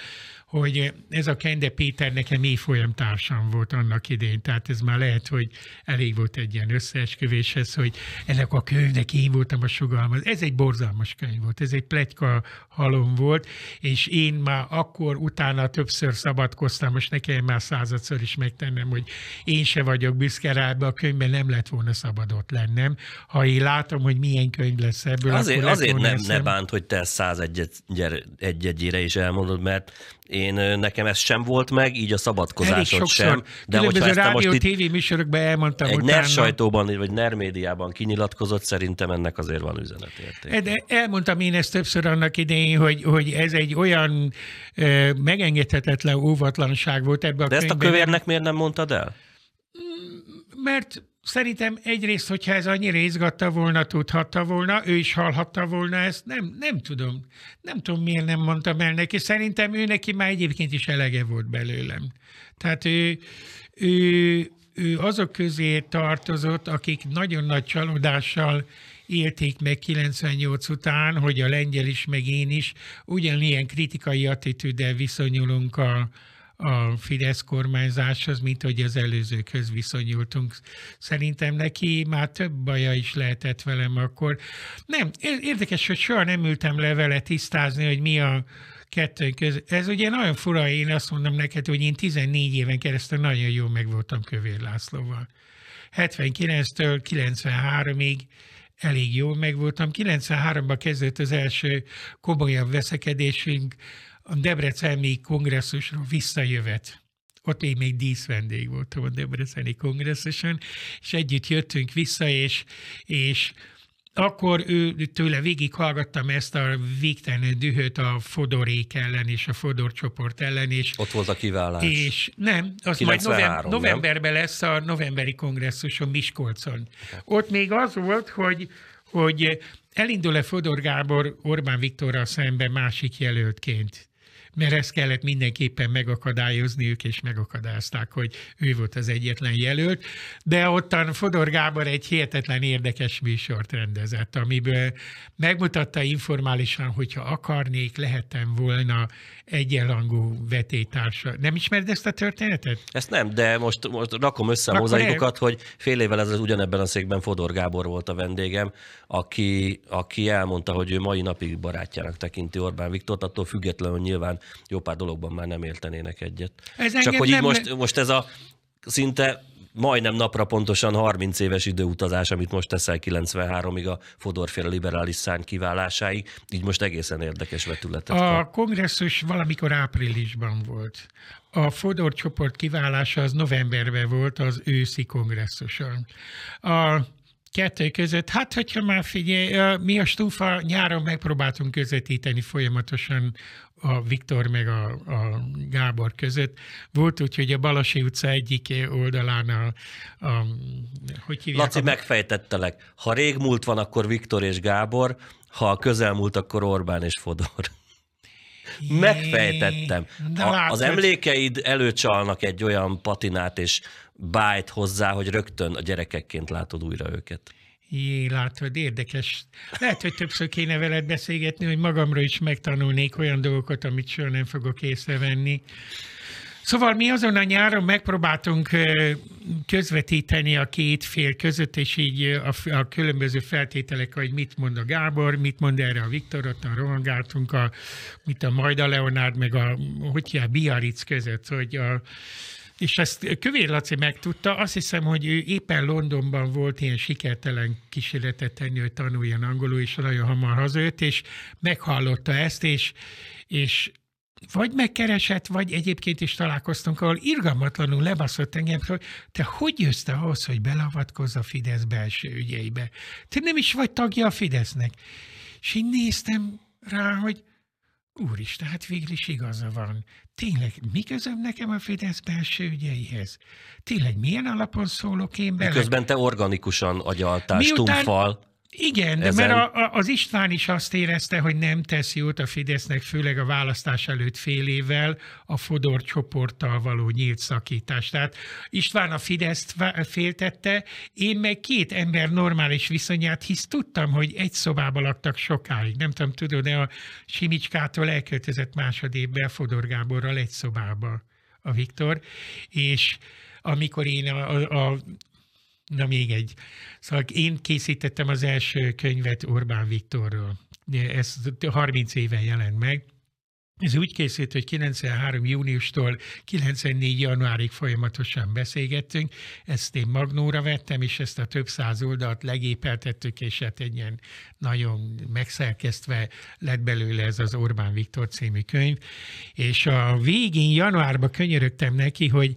hogy eh, ez a Kende Péter nekem mély folyamtársam volt annak idén, tehát ez már lehet, hogy elég volt egy ilyen összeesküvéshez, hogy ennek a könyvnek én voltam a sugalmaz. Ez egy borzalmas könyv volt, ez egy pletyka halom volt, és én már akkor utána többször szabadkoztam, most nekem már századszor is megtennem, hogy én se vagyok büszke rá, a könyvben nem lett volna szabad ott lennem. Ha én látom, hogy milyen könyv lesz ebből, azért, akkor azért nem, ne bánt, hogy te 101 egyére is elmondod, mert én nekem ez sem volt meg, így a szabadkozásod sem. De hogyha ezt rádió, most itt TV műsorokban elmondtam egy NER sajtóban, vagy NER médiában kinyilatkozott, szerintem ennek azért van üzenetérték. De elmondtam én ezt többször annak idején, hogy, hogy ez egy olyan ö, megengedhetetlen óvatlanság volt ebben a De könyvben. ezt a kövérnek miért nem mondtad el? Mert szerintem egyrészt, hogyha ez annyira izgatta volna, tudhatta volna, ő is hallhatta volna ezt, nem, nem tudom. Nem tudom, miért nem mondtam el neki. Szerintem ő neki már egyébként is elege volt belőlem. Tehát ő, ő, ő azok közé tartozott, akik nagyon nagy csalódással élték meg 98 után, hogy a lengyel is, meg én is ugyanilyen kritikai attitűddel viszonyulunk a, a Fidesz kormányzáshoz, mint hogy az előzőkhöz viszonyultunk. Szerintem neki már több baja is lehetett velem akkor. Nem, érdekes, hogy soha nem ültem le vele tisztázni, hogy mi a kettő között. Ez ugye nagyon fura, én azt mondom neked, hogy én 14 éven keresztül nagyon jó meg voltam Kövér Lászlóval. 79-től 93-ig elég jól megvoltam. 93-ban kezdődött az első komolyabb veszekedésünk, a Debreceni kongresszusról visszajövet ott én még díszvendég voltam a Debreceni kongresszuson, és együtt jöttünk vissza, és, és akkor ő tőle végighallgattam ezt a végtelen dühöt a Fodorék ellen és a Fodor csoport ellen. És, Ott volt a kiválás. És nem, az 93, majd november, novemberben nem? lesz a novemberi kongresszuson Miskolcon. Ott még az volt, hogy, hogy elindul-e Fodor Gábor Orbán Viktorral szemben másik jelöltként mert ezt kellett mindenképpen ők, és megakadázták, hogy ő volt az egyetlen jelölt. De ottan Fodor Gábor egy hihetetlen érdekes műsort rendezett, amiből megmutatta informálisan, hogyha akarnék, lehetem volna egyenlangú vetétársa. Nem ismered ezt a történetet? Ezt nem, de most, most rakom össze a mozaikokat, hogy fél évvel ezelőtt ugyanebben a székben Fodor Gábor volt a vendégem, aki, aki elmondta, hogy ő mai napig barátjának tekinti Orbán Viktort, attól függetlenül nyilván jó pár dologban már nem értenének egyet. Ez Csak hogy így nem... most, most ez a szinte majdnem napra pontosan 30 éves időutazás, amit most teszel 93-ig a Fodorféle liberális szány kiválásáig, így most egészen érdekes vetületet. A kap. kongresszus valamikor áprilisban volt. A Fodor csoport kiválása az novemberben volt az őszi kongresszuson. A kettő között, hát hogyha már figyelj, mi a stúfa nyáron megpróbáltunk közvetíteni folyamatosan a Viktor meg a, a Gábor között. Volt úgy, hogy a Balasi utca egyik oldalán a, a hogy hívják? Laci, a... megfejtettelek. Ha régmúlt van, akkor Viktor és Gábor, ha a közelmúlt, akkor Orbán és Fodor. Jé, Megfejtettem. A, az emlékeid előcsalnak egy olyan patinát és bájt hozzá, hogy rögtön a gyerekekként látod újra őket. Jé, látod, érdekes. Lehet, hogy többször kéne veled beszélgetni, hogy magamra is megtanulnék olyan dolgokat, amit soha nem fogok észrevenni. Szóval mi azon a nyáron megpróbáltunk közvetíteni a két fél között, és így a, a különböző feltételek, hogy mit mond a Gábor, mit mond erre a Viktor, ott a rohangáltunk, a, mit a Majda Leonárd, meg a, hogy a Biaric között, hogy a, és ezt Kövér Laci megtudta, azt hiszem, hogy ő éppen Londonban volt ilyen sikertelen kísérletet tenni, hogy tanuljon angolul, és nagyon hamar hazajött, és meghallotta ezt, és, és vagy megkeresett, vagy egyébként is találkoztunk, ahol irgalmatlanul lebaszott engem, hogy te hogy jössz te ahhoz, hogy belavatkozz a Fidesz belső ügyeibe? Te nem is vagy tagja a Fidesznek. És én néztem rá, hogy Úristen, hát végül is igaza van. Tényleg, mi közöm nekem a Fidesz belső ügyeihez? Tényleg, milyen alapon szólok én bele? Miközben te organikusan agyaltál, Miután... stumfal. Igen, de ezen... mert a, a, az István is azt érezte, hogy nem tesz jót a Fidesznek, főleg a választás előtt fél évvel a Fodor csoporttal való nyílt szakítás. Tehát István a Fideszt féltette, én meg két ember normális viszonyát, hisz tudtam, hogy egy szobában laktak sokáig. Nem tudom, tudod, de a Simicskától elköltözött másodévben Fodor Gáborral egy szobába a Viktor, és amikor én a, a, a Na még egy. Szóval én készítettem az első könyvet Orbán Viktorról. Ez 30 éve jelent meg. Ez úgy készült, hogy 93. júniustól 94. januárig folyamatosan beszélgettünk, ezt én magnóra vettem, és ezt a több száz oldalt legépeltettük, és hát egy ilyen nagyon megszerkesztve lett belőle ez az Orbán Viktor című könyv. És a végén januárban könyörögtem neki, hogy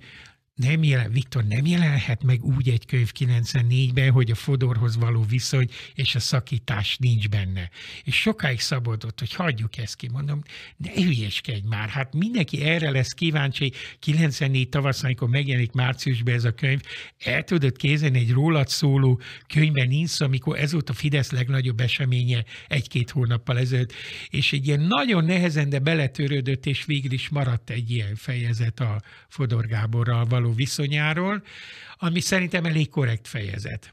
nem jelen, Viktor nem jelenhet meg úgy egy könyv 94-ben, hogy a Fodorhoz való viszony és a szakítás nincs benne. És sokáig szabadott, hogy hagyjuk ezt ki, mondom, ne hülyeskedj már, hát mindenki erre lesz kíváncsi, 94 tavasz, amikor megjelenik márciusban ez a könyv, el tudod kézen egy rólad szóló könyvben nincs, amikor ez volt a Fidesz legnagyobb eseménye egy-két hónappal ezelőtt, és egy ilyen nagyon nehezen, de beletörődött, és végül is maradt egy ilyen fejezet a Fodor Gáborral való való viszonyáról, ami szerintem elég korrekt fejezet.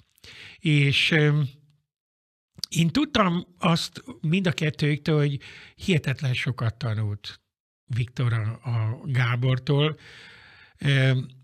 És én tudtam azt mind a kettőktől, hogy hihetetlen sokat tanult Viktor a Gábortól,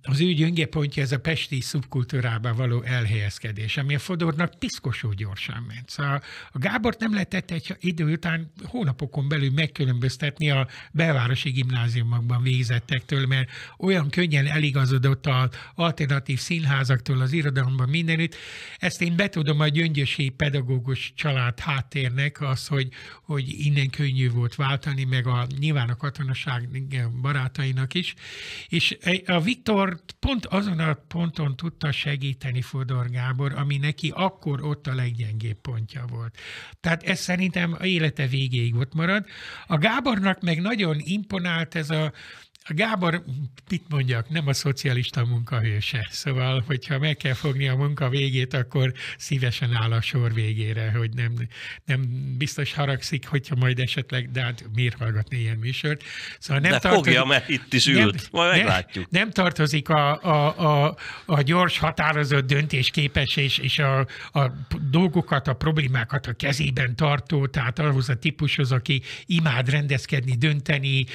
az ő gyöngepontja ez a pesti szubkultúrába való elhelyezkedés, ami a Fodornak piszkosó gyorsan ment. Szóval a Gábort nem lehetett egy idő után hónapokon belül megkülönböztetni a belvárosi gimnáziumokban végzettektől, mert olyan könnyen eligazodott az alternatív színházaktól, az irodalomban mindenütt. Ezt én betudom a gyöngyösi pedagógus család háttérnek, az, hogy, hogy innen könnyű volt váltani, meg a nyilván a katonaság barátainak is. És a Viktor pont azon a ponton tudta segíteni Fodor Gábor, ami neki akkor ott a leggyengébb pontja volt. Tehát ez szerintem a élete végéig ott marad. A Gábornak meg nagyon imponált ez a a Gábor, mit mondjak, nem a szocialista munkahőse. Szóval, hogyha meg kell fogni a munka végét, akkor szívesen áll a sor végére, hogy nem, nem biztos haragszik, hogyha majd esetleg, de hát miért hallgatni ilyen műsort? Szóval nem de tartozik, fogja, mert itt is ült, nem, majd meglátjuk. Nem, nem tartozik a, a, a, a gyors, határozott döntésképes és, és a, a dolgokat, a problémákat a kezében tartó, tehát ahhoz a típushoz, aki imád rendezkedni, dönteni,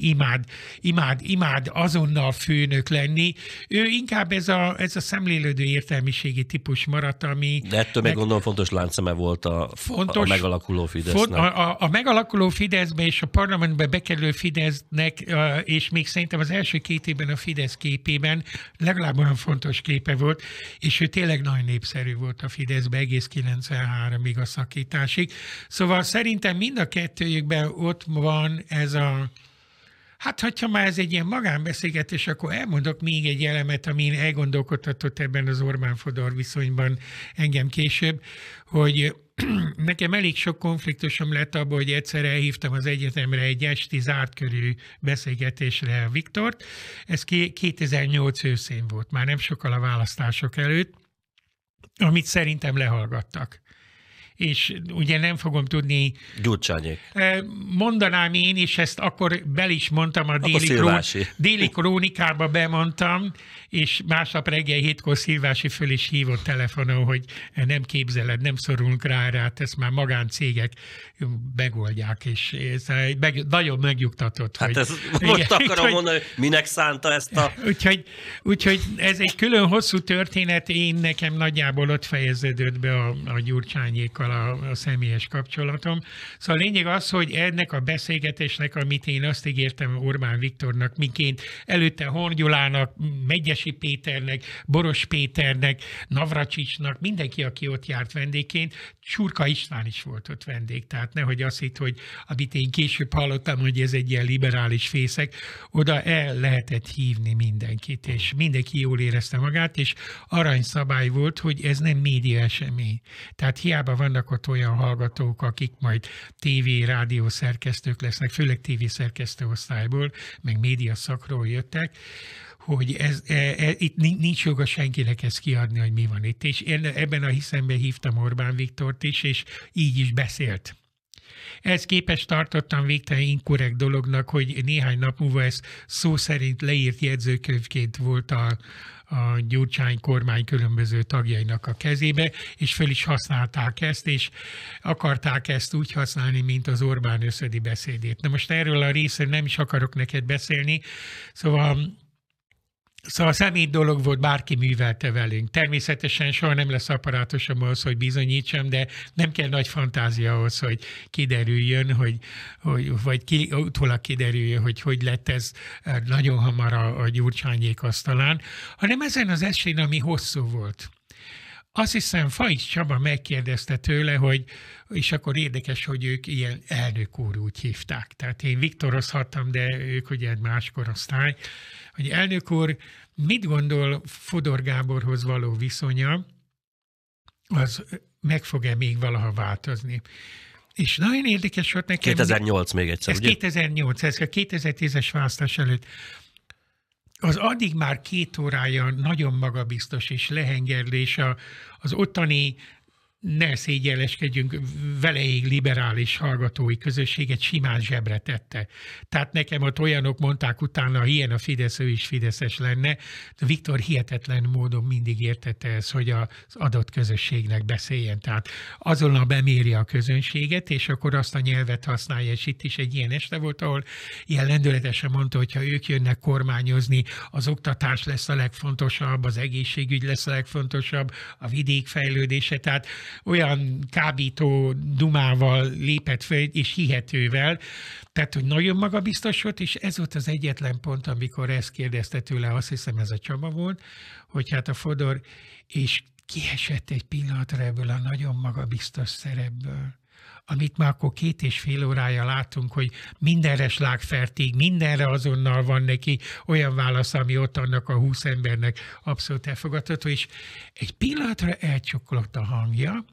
imád imád, imád azonnal főnök lenni. Ő inkább ez a, ez a szemlélődő értelmiségi típus maradt, ami... De ettől meg, meg gondolom fontos lánceme volt a, fontos, a megalakuló Fidesznek. Font, a, a, a megalakuló Fideszbe és a parlamentbe bekerülő Fidesznek, és még szerintem az első két évben a Fidesz képében legalább olyan fontos képe volt, és ő tényleg nagyon népszerű volt a Fideszbe egész 93-ig a szakításig. Szóval szerintem mind a kettőjükben ott van ez a Hát, ha már ez egy ilyen magánbeszélgetés, akkor elmondok még egy elemet, ami elgondolkodhatott ebben az Orbán-Fodor viszonyban engem később, hogy nekem elég sok konfliktusom lett abból, hogy egyszer elhívtam az egyetemre egy esti zárt körű beszélgetésre a Viktort. Ez 2008 őszén volt, már nem sokkal a választások előtt, amit szerintem lehallgattak és ugye nem fogom tudni... Gyurcsányi. Eh, mondanám én, és ezt akkor bel is mondtam a déli, krón, déli krónikába bemondtam, és másnap reggel hétkor Szilvási föl is hívott telefonon, hogy nem képzeled, nem szorulunk rá, rá hát ezt már magáncégek megoldják, és ez meg, nagyon megnyugtatott. Hát hogy, ez most igen, akarom hogy, mondani, minek szánta ezt a... Úgyhogy, úgyhogy ez egy külön hosszú történet, én nekem nagyjából ott fejeződött be a, a Gyurcsányékkal másokkal a, a személyes kapcsolatom. Szóval a lényeg az, hogy ennek a beszélgetésnek, amit én azt ígértem Orbán Viktornak, miként előtte Horgyulának, Megyesi Péternek, Boros Péternek, Navracsicsnak, mindenki, aki ott járt vendégként, Csurka István is volt ott vendég, tehát nehogy azt itt, hogy amit én később hallottam, hogy ez egy ilyen liberális fészek, oda el lehetett hívni mindenkit, és mindenki jól érezte magát, és aranyszabály volt, hogy ez nem média esemény. Tehát hiába van ott olyan hallgatók, akik majd TV, rádió szerkesztők lesznek, főleg TV osztályból, meg média szakról jöttek, hogy ez, e, e, itt nincs joga senkinek ezt kiadni, hogy mi van itt. És én ebben a hiszemben hívtam Orbán Viktort is, és így is beszélt. Ez képes tartottam végtelen inkorrekt dolognak, hogy néhány nap múlva ez szó szerint leírt jegyzőkönyvként volt a, a Gyurcsány kormány különböző tagjainak a kezébe, és fel is használták ezt, és akarták ezt úgy használni, mint az Orbán összödi beszédét. Na most erről a részről nem is akarok neked beszélni, szóval Szóval személy dolog volt, bárki művelte velünk. Természetesen soha nem lesz apparátosom ahhoz, hogy bizonyítsam, de nem kell nagy fantázia ahhoz, hogy kiderüljön, hogy, hogy vagy ki, utólag kiderüljön, hogy hogy lett ez e, nagyon hamar a, a gyurcsányék asztalán, hanem ezen az esélyen, ami hosszú volt. Azt hiszem, Faiz Csaba megkérdezte tőle, hogy, és akkor érdekes, hogy ők ilyen elnök úr úgy hívták. Tehát én Viktorozhattam, de ők ugye egy más korosztály hogy elnök úr mit gondol Fodor Gáborhoz való viszonya, az meg fog-e még valaha változni. És nagyon érdekes volt nekem... 2008 még egyszer, ez ugye? 2008, ez a 2010-es választás előtt. Az addig már két órája nagyon magabiztos és lehengerlés az ottani ne szégyelleskedjünk, veleig liberális hallgatói közösséget simán zsebre tette. Tehát nekem ott olyanok mondták utána, ha ilyen a Fidesz, ő is Fideszes lenne, de Viktor hihetetlen módon mindig értette ezt, hogy az adott közösségnek beszéljen. Tehát azonnal beméri a közönséget, és akkor azt a nyelvet használja, és itt is egy ilyen este volt, ahol ilyen lendületesen mondta, hogy ha ők jönnek kormányozni, az oktatás lesz a legfontosabb, az egészségügy lesz a legfontosabb, a vidék fejlődése, tehát olyan kábító dumával lépett föl, és hihetővel, tehát, hogy nagyon magabiztos volt, és ez volt az egyetlen pont, amikor ezt kérdezte tőle, azt hiszem ez a Csaba volt, hogy hát a Fodor, és kiesett egy pillanatra ebből a nagyon magabiztos szerepből amit már akkor két és fél órája látunk, hogy mindenre slágfertig, mindenre azonnal van neki olyan válasz, ami ott annak a húsz embernek abszolút elfogadható, és egy pillanatra elcsuklott a hangja,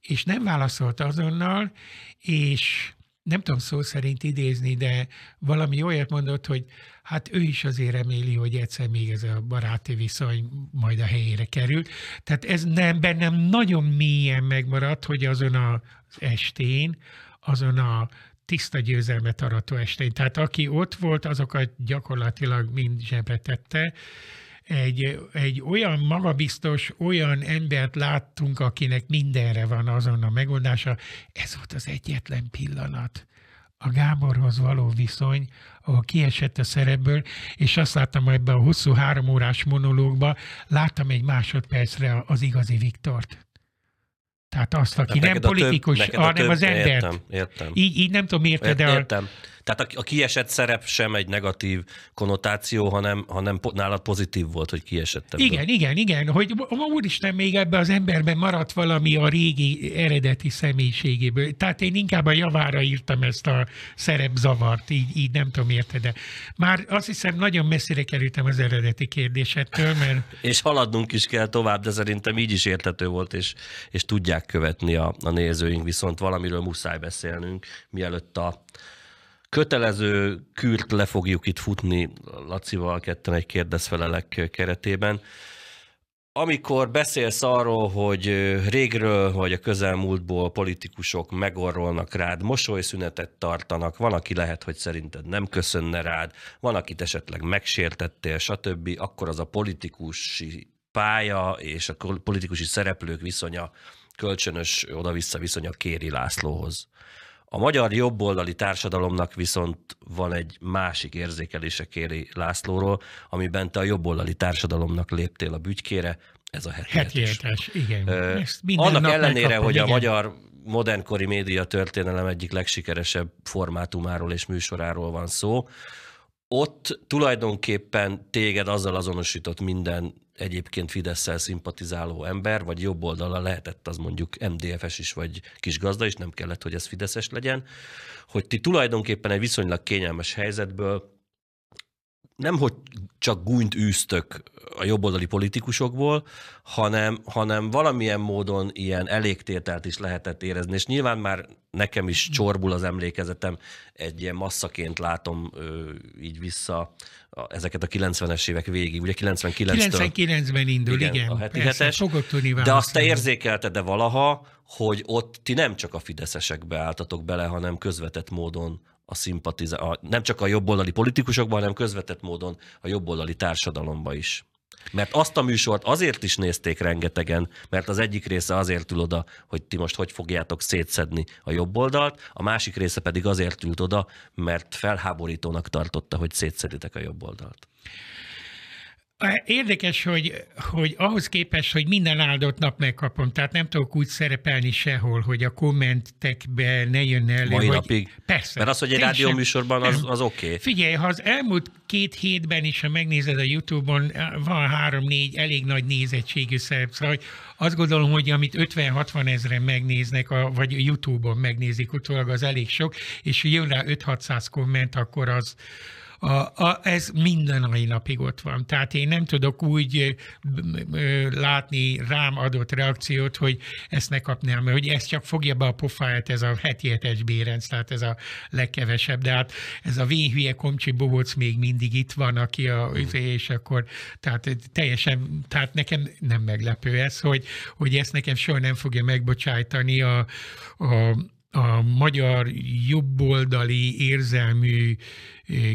és nem válaszolt azonnal, és nem tudom szó szerint idézni, de valami olyat mondott, hogy hát ő is azért reméli, hogy egyszer még ez a baráti viszony majd a helyére kerül. Tehát ez nem, bennem nagyon mélyen megmaradt, hogy azon az estén, azon a tiszta győzelmet arató estén. Tehát aki ott volt, azokat gyakorlatilag mind zsebre tette, egy, egy olyan magabiztos, olyan embert láttunk, akinek mindenre van azon a megoldása. Ez volt az egyetlen pillanat a Gáborhoz való viszony, ahol kiesett a szerepből, és azt láttam ebbe a hosszú három órás monológba, láttam egy másodpercre az igazi Viktort. Tehát azt, aki nem politikus, több, hanem több, az embert. Értem, értem. Így, így nem tudom, érted, de értem. A, tehát a, a kiesett szerep sem egy negatív konnotáció, hanem, hanem nálad pozitív volt, hogy kiesett ebből. Igen, igen, igen, hogy úristen, még ebbe az emberben maradt valami a régi eredeti személyiségéből. Tehát én inkább a javára írtam ezt a szerepzavart, így, így nem tudom érted, de már azt hiszem nagyon messzire kerültem az eredeti kérdésettől, mert... és haladnunk is kell tovább, de szerintem így is értető volt, és, és tudják követni a, a nézőink, viszont valamiről muszáj beszélnünk, mielőtt a, kötelező kürt le fogjuk itt futni Lacival ketten egy kérdezfelelek keretében. Amikor beszélsz arról, hogy régről vagy a közelmúltból politikusok megorrolnak rád, mosolyszünetet tartanak, van, aki lehet, hogy szerinted nem köszönne rád, van, akit esetleg megsértettél, stb., akkor az a politikusi pálya és a politikusi szereplők viszonya, kölcsönös oda-vissza viszonya Kéri Lászlóhoz. A magyar jobboldali társadalomnak viszont van egy másik érzékelése Kéri Lászlóról, amiben te a jobboldali társadalomnak léptél a bügykére, ez a hetiértes. igen. Ö, annak ellenére, kapom, hogy igen. a magyar modernkori média történelem egyik legsikeresebb formátumáról és műsoráról van szó, ott tulajdonképpen téged azzal azonosított minden egyébként Fidesz-szel szimpatizáló ember, vagy jobb oldala lehetett az mondjuk MDFS is, vagy kisgazda is, nem kellett, hogy ez Fideszes legyen, hogy ti tulajdonképpen egy viszonylag kényelmes helyzetből nem hogy csak gúnyt űztök a jobboldali politikusokból, hanem, hanem valamilyen módon ilyen elégtételt is lehetett érezni. És nyilván már nekem is csorbul az emlékezetem, egy ilyen masszaként látom ö, így vissza a, ezeket a 90-es évek végig, ugye 99 99-ben indul, igen, igen a heti persze, de azt te érzékelted de valaha, hogy ott ti nem csak a fideszesekbe álltatok bele, hanem közvetett módon a szimpatizá... a, nem csak a jobboldali politikusokban, hanem közvetett módon a jobboldali társadalomba is. Mert azt a műsort azért is nézték rengetegen, mert az egyik része azért ül oda, hogy ti most hogy fogjátok szétszedni a jobb oldalt, a másik része pedig azért ült oda, mert felháborítónak tartotta, hogy szétszeditek a jobb oldalt. Érdekes, hogy, hogy ahhoz képest, hogy minden áldott nap megkapom, tehát nem tudok úgy szerepelni sehol, hogy a kommentekbe ne jön elő. Mai hogy... napig? Persze. Mert az, hogy egy rádióműsorban az, az oké. Okay. Figyelj, ha az elmúlt két hétben is, ha megnézed a Youtube-on, van három-négy elég nagy nézettségű szerep, szóval azt gondolom, hogy amit 50-60 ezeren megnéznek, a, vagy Youtube-on megnézik utólag, az elég sok, és jön rá 5-600 komment, akkor az, a, a, ez minden a mai napig ott van. Tehát én nem tudok úgy látni rám adott reakciót, hogy ezt ne kapnám, mert hogy ez csak fogja be a pofáját, ez a heti hetes bérenc, tehát ez a legkevesebb, de hát ez a vénhülye komcsi bohóc még mindig itt van, aki a, hmm. üzé és akkor, tehát teljesen, tehát nekem nem meglepő ez, hogy, hogy ezt nekem soha nem fogja megbocsájtani a, a a magyar jobboldali érzelmű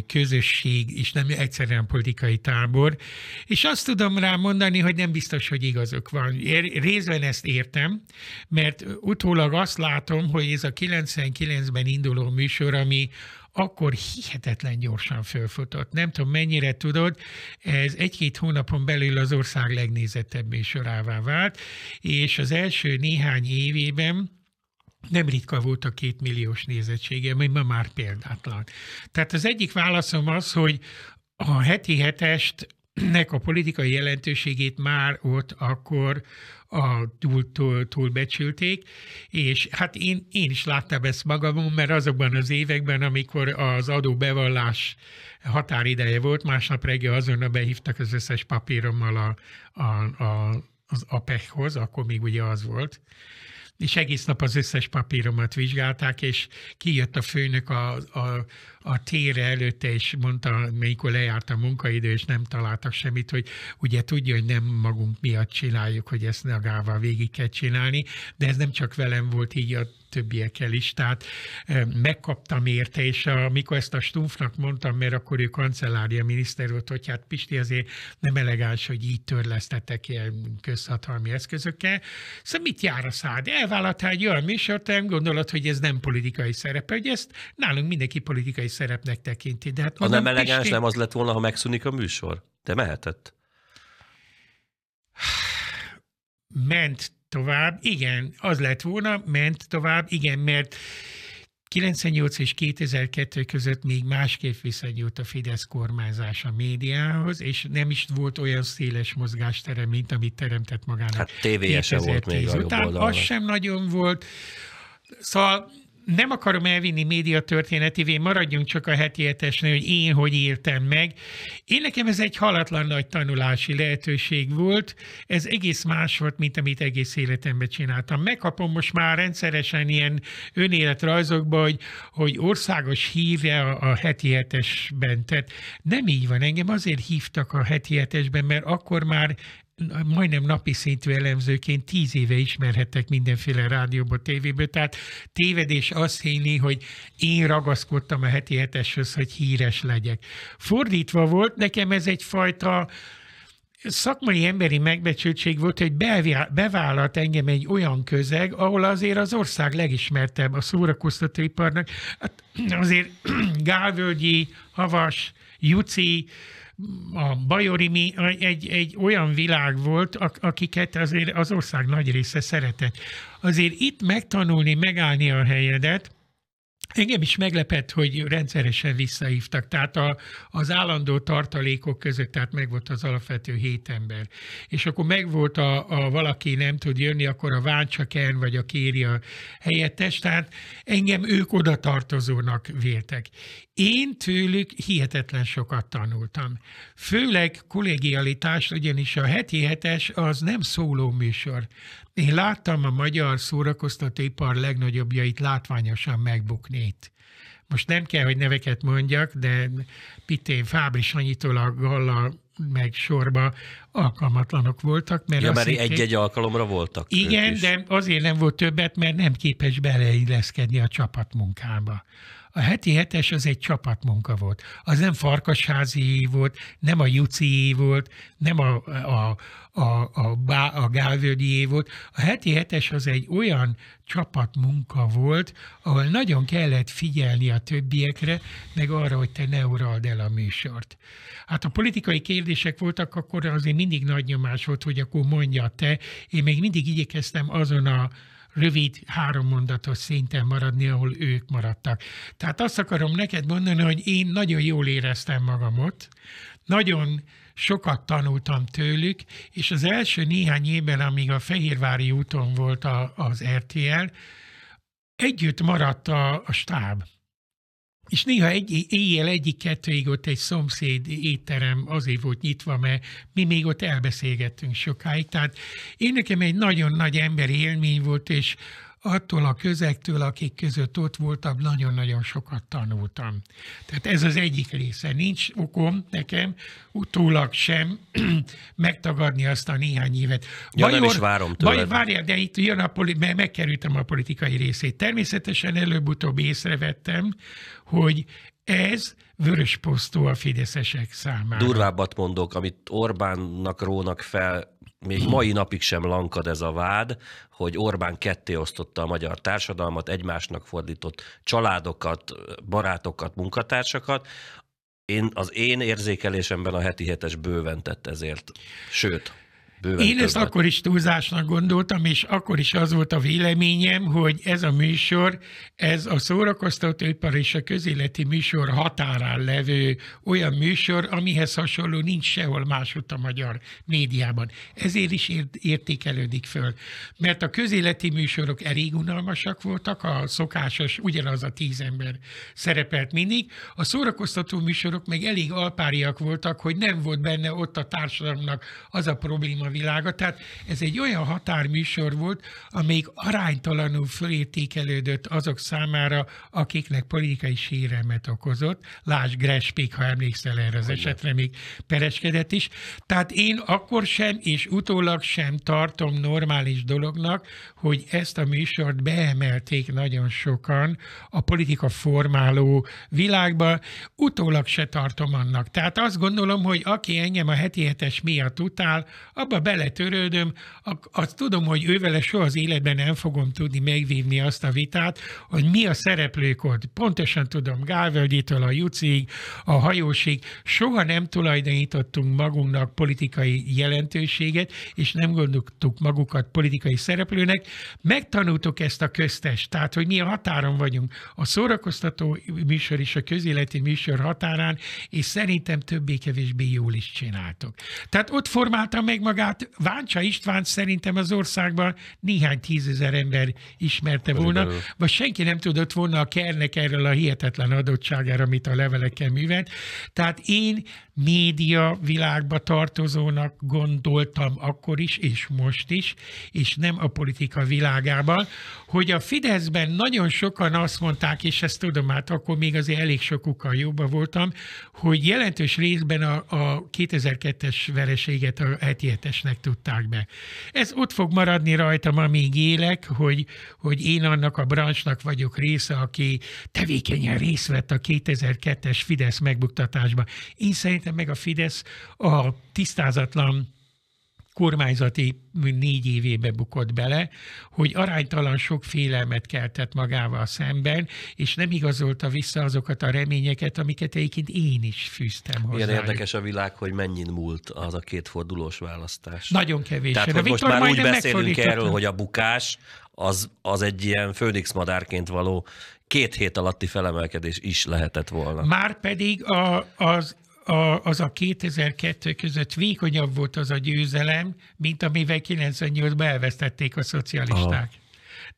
közösség, és nem egyszerűen politikai tábor. És azt tudom rá mondani, hogy nem biztos, hogy igazok van. Részben ezt értem, mert utólag azt látom, hogy ez a 99-ben induló műsor, ami akkor hihetetlen gyorsan fölfutott. Nem tudom, mennyire tudod, ez egy-két hónapon belül az ország legnézettebb műsorává vált, és az első néhány évében nem ritka volt a két milliós nézettsége, mert ma már példátlan. Tehát az egyik válaszom az, hogy a heti hetest nek a politikai jelentőségét már ott akkor a túl, túl, túlbecsülték, és hát én, én is láttam ezt magamon, mert azokban az években, amikor az adóbevallás határideje volt, másnap reggel azonnal behívtak az összes papírommal a, a, a, az APEC-hoz, akkor még ugye az volt, és egész nap az összes papíromat vizsgálták, és kijött a főnök a, a, a tére előtte, és mondta, mikor lejárt a munkaidő, és nem találtak semmit, hogy ugye tudja, hogy nem magunk miatt csináljuk, hogy ezt nagával végig kell csinálni, de ez nem csak velem volt így a többiekkel is, tehát megkaptam érte, és amikor ezt a stúfnak mondtam, mert akkor ő kancellária miniszter volt, hogy hát Pisti azért nem elegáns, hogy így törlesztetek ilyen közhatalmi eszközökkel. Szóval mit jár a szád? Elvállaltál hát egy olyan műsort, nem gondolod, hogy ez nem politikai szerepe, hogy ezt nálunk mindenki politikai szerepnek tekinti. De hát a nem elegáns Pisti... nem az lett volna, ha megszűnik a műsor? De mehetett. Ment tovább, igen, az lett volna, ment tovább, igen, mert 98 és 2002 között még másképp visszanyúlt a Fidesz kormányzás a médiához, és nem is volt olyan széles mozgástere, mint amit teremtett magának. Hát tévéje volt még a jobb oldalon. Az sem nagyon volt. Szóval nem akarom elvinni média történetivé, maradjunk csak a heti hetesnél, hogy én hogy éltem meg. Én nekem ez egy halatlan nagy tanulási lehetőség volt, ez egész más volt, mint amit egész életemben csináltam. Megkapom most már rendszeresen ilyen önéletrajzokba, hogy, hogy országos híve a, a heti hetesben. Tehát nem így van, engem azért hívtak a heti hetesben, mert akkor már majdnem napi szintű elemzőként tíz éve ismerhettek mindenféle rádióba, tévébe, tehát tévedés azt hinni, hogy én ragaszkodtam a heti heteshez, hogy híres legyek. Fordítva volt, nekem ez egyfajta szakmai emberi megbecsültség volt, hogy bevállalt engem egy olyan közeg, ahol azért az ország legismertebb a szórakoztatóiparnak. Hát azért Gálvölgyi, Havas, Juci, a Bajori mi egy, egy olyan világ volt, akiket azért az ország nagy része szeretett. Azért itt megtanulni megállni a helyedet, Engem is meglepett, hogy rendszeresen visszahívtak, tehát a, az állandó tartalékok között, tehát megvolt az alapvető hét ember. És akkor megvolt a, a valaki nem tud jönni, akkor a váncsaken, vagy a Kéri a helyettes, tehát engem ők oda tartozónak véltek. Én tőlük hihetetlen sokat tanultam. Főleg kollégialitás, ugyanis a heti hetes az nem szóló műsor. Én láttam a magyar szórakoztatóipar legnagyobbjait látványosan megbukni itt. Most nem kell, hogy neveket mondjak, de Pitén, Fábri Sanyitól a Galla meg sorba alkalmatlanok voltak. Mert ja, mert egy-egy alkalomra voltak. Igen, de azért nem volt többet, mert nem képes beleilleszkedni a csapatmunkába. A heti hetes az egy csapatmunka volt. Az nem farkasházi volt, nem a Juci volt, nem a, a, a, a, Bá, a Gálvölgyi évot. A heti hetes az egy olyan csapatmunka volt, ahol nagyon kellett figyelni a többiekre, meg arra, hogy te ne urald el a műsort. Hát a politikai kérdések voltak, akkor azért mindig nagy nyomás volt, hogy akkor mondja te. Én még mindig igyekeztem azon a rövid, három mondatos szinten maradni, ahol ők maradtak. Tehát azt akarom neked mondani, hogy én nagyon jól éreztem magamot, nagyon sokat tanultam tőlük, és az első néhány évben, amíg a Fehérvári úton volt a, az RTL, együtt maradt a, a stáb. És néha egy, éjjel egyik-kettőig ott egy szomszéd étterem azért volt nyitva, mert mi még ott elbeszélgettünk sokáig. Tehát én nekem egy nagyon nagy emberi élmény volt, és attól a közektől, akik között ott voltam, nagyon-nagyon sokat tanultam. Tehát ez az egyik része. Nincs okom nekem utólag sem megtagadni azt a néhány évet. Ja, Bajor, nem is várom tőled. Baj, várjál, de itt jön a politikai. mert megkerültem a politikai részét. Természetesen előbb-utóbb észrevettem, hogy ez vörös posztó a fideszesek számára. Durvábbat mondok, amit Orbánnak rónak fel még mai napig sem lankad ez a vád, hogy Orbán ketté osztotta a magyar társadalmat, egymásnak fordított családokat, barátokat, munkatársakat. Én, az én érzékelésemben a heti hetes bőven tett ezért. Sőt, Bőven Én ezt akkor is túlzásnak gondoltam, és akkor is az volt a véleményem, hogy ez a műsor, ez a szórakoztatóipar és a közéleti műsor határán levő olyan műsor, amihez hasonló nincs sehol másutt a magyar médiában. Ezért is értékelődik föl. Mert a közéleti műsorok elég unalmasak voltak, a szokásos, ugyanaz a tíz ember szerepelt mindig. A szórakoztató műsorok meg elég alpáriak voltak, hogy nem volt benne ott a társadalomnak az a probléma, a világot. Tehát ez egy olyan határműsor volt, amelyik aránytalanul fölértékelődött azok számára, akiknek politikai sérelmet okozott. Lásd Grespik, ha emlékszel erre az esetre, még pereskedett is. Tehát én akkor sem, és utólag sem tartom normális dolognak, hogy ezt a műsort beemelték nagyon sokan a politika formáló világba. Utólag se tartom annak. Tehát azt gondolom, hogy aki engem a heti hetes miatt utál, abban beletörődöm, azt tudom, hogy ővel soha az életben nem fogom tudni megvívni azt a vitát, hogy mi a ott. Pontosan tudom, Gálvölgyitől a Jucig, a hajósig, soha nem tulajdonítottunk magunknak politikai jelentőséget, és nem gondoltuk magukat politikai szereplőnek. Megtanultuk ezt a köztes, tehát hogy mi a határon vagyunk. A szórakoztató műsor és a közéleti műsor határán, és szerintem többé-kevésbé jól is csináltok. Tehát ott formáltam meg magát hát Váncsa István szerintem az országban néhány tízezer ember ismerte volna, vagy senki nem tudott volna a kernek erről a hihetetlen adottságára, amit a levelekkel művelt. Tehát én média világba tartozónak gondoltam akkor is, és most is, és nem a politika világában, hogy a Fideszben nagyon sokan azt mondták, és ezt tudom, hát akkor még azért elég sokukkal jobban voltam, hogy jelentős részben a, a 2002-es vereséget, a heti másnak tudták be. Ez ott fog maradni rajtam, amíg élek, hogy, hogy én annak a brancsnak vagyok része, aki tevékenyen részt vett a 2002-es Fidesz megbuktatásba. Én szerintem meg a Fidesz a tisztázatlan kormányzati négy évébe bukott bele, hogy aránytalan sok félelmet keltett magával szemben, és nem igazolta vissza azokat a reményeket, amiket egyébként én is fűztem hozzá. Milyen érdekes a világ, hogy mennyin múlt az a két fordulós választás. Nagyon kevés. Tehát, hogy most már úgy beszélünk erről, hogy a bukás az, az egy ilyen főnix madárként való két hét alatti felemelkedés is lehetett volna. Már pedig a, az, a, az a 2002 között vékonyabb volt az a győzelem, mint amivel 98-ban elvesztették a szocialisták. Aha.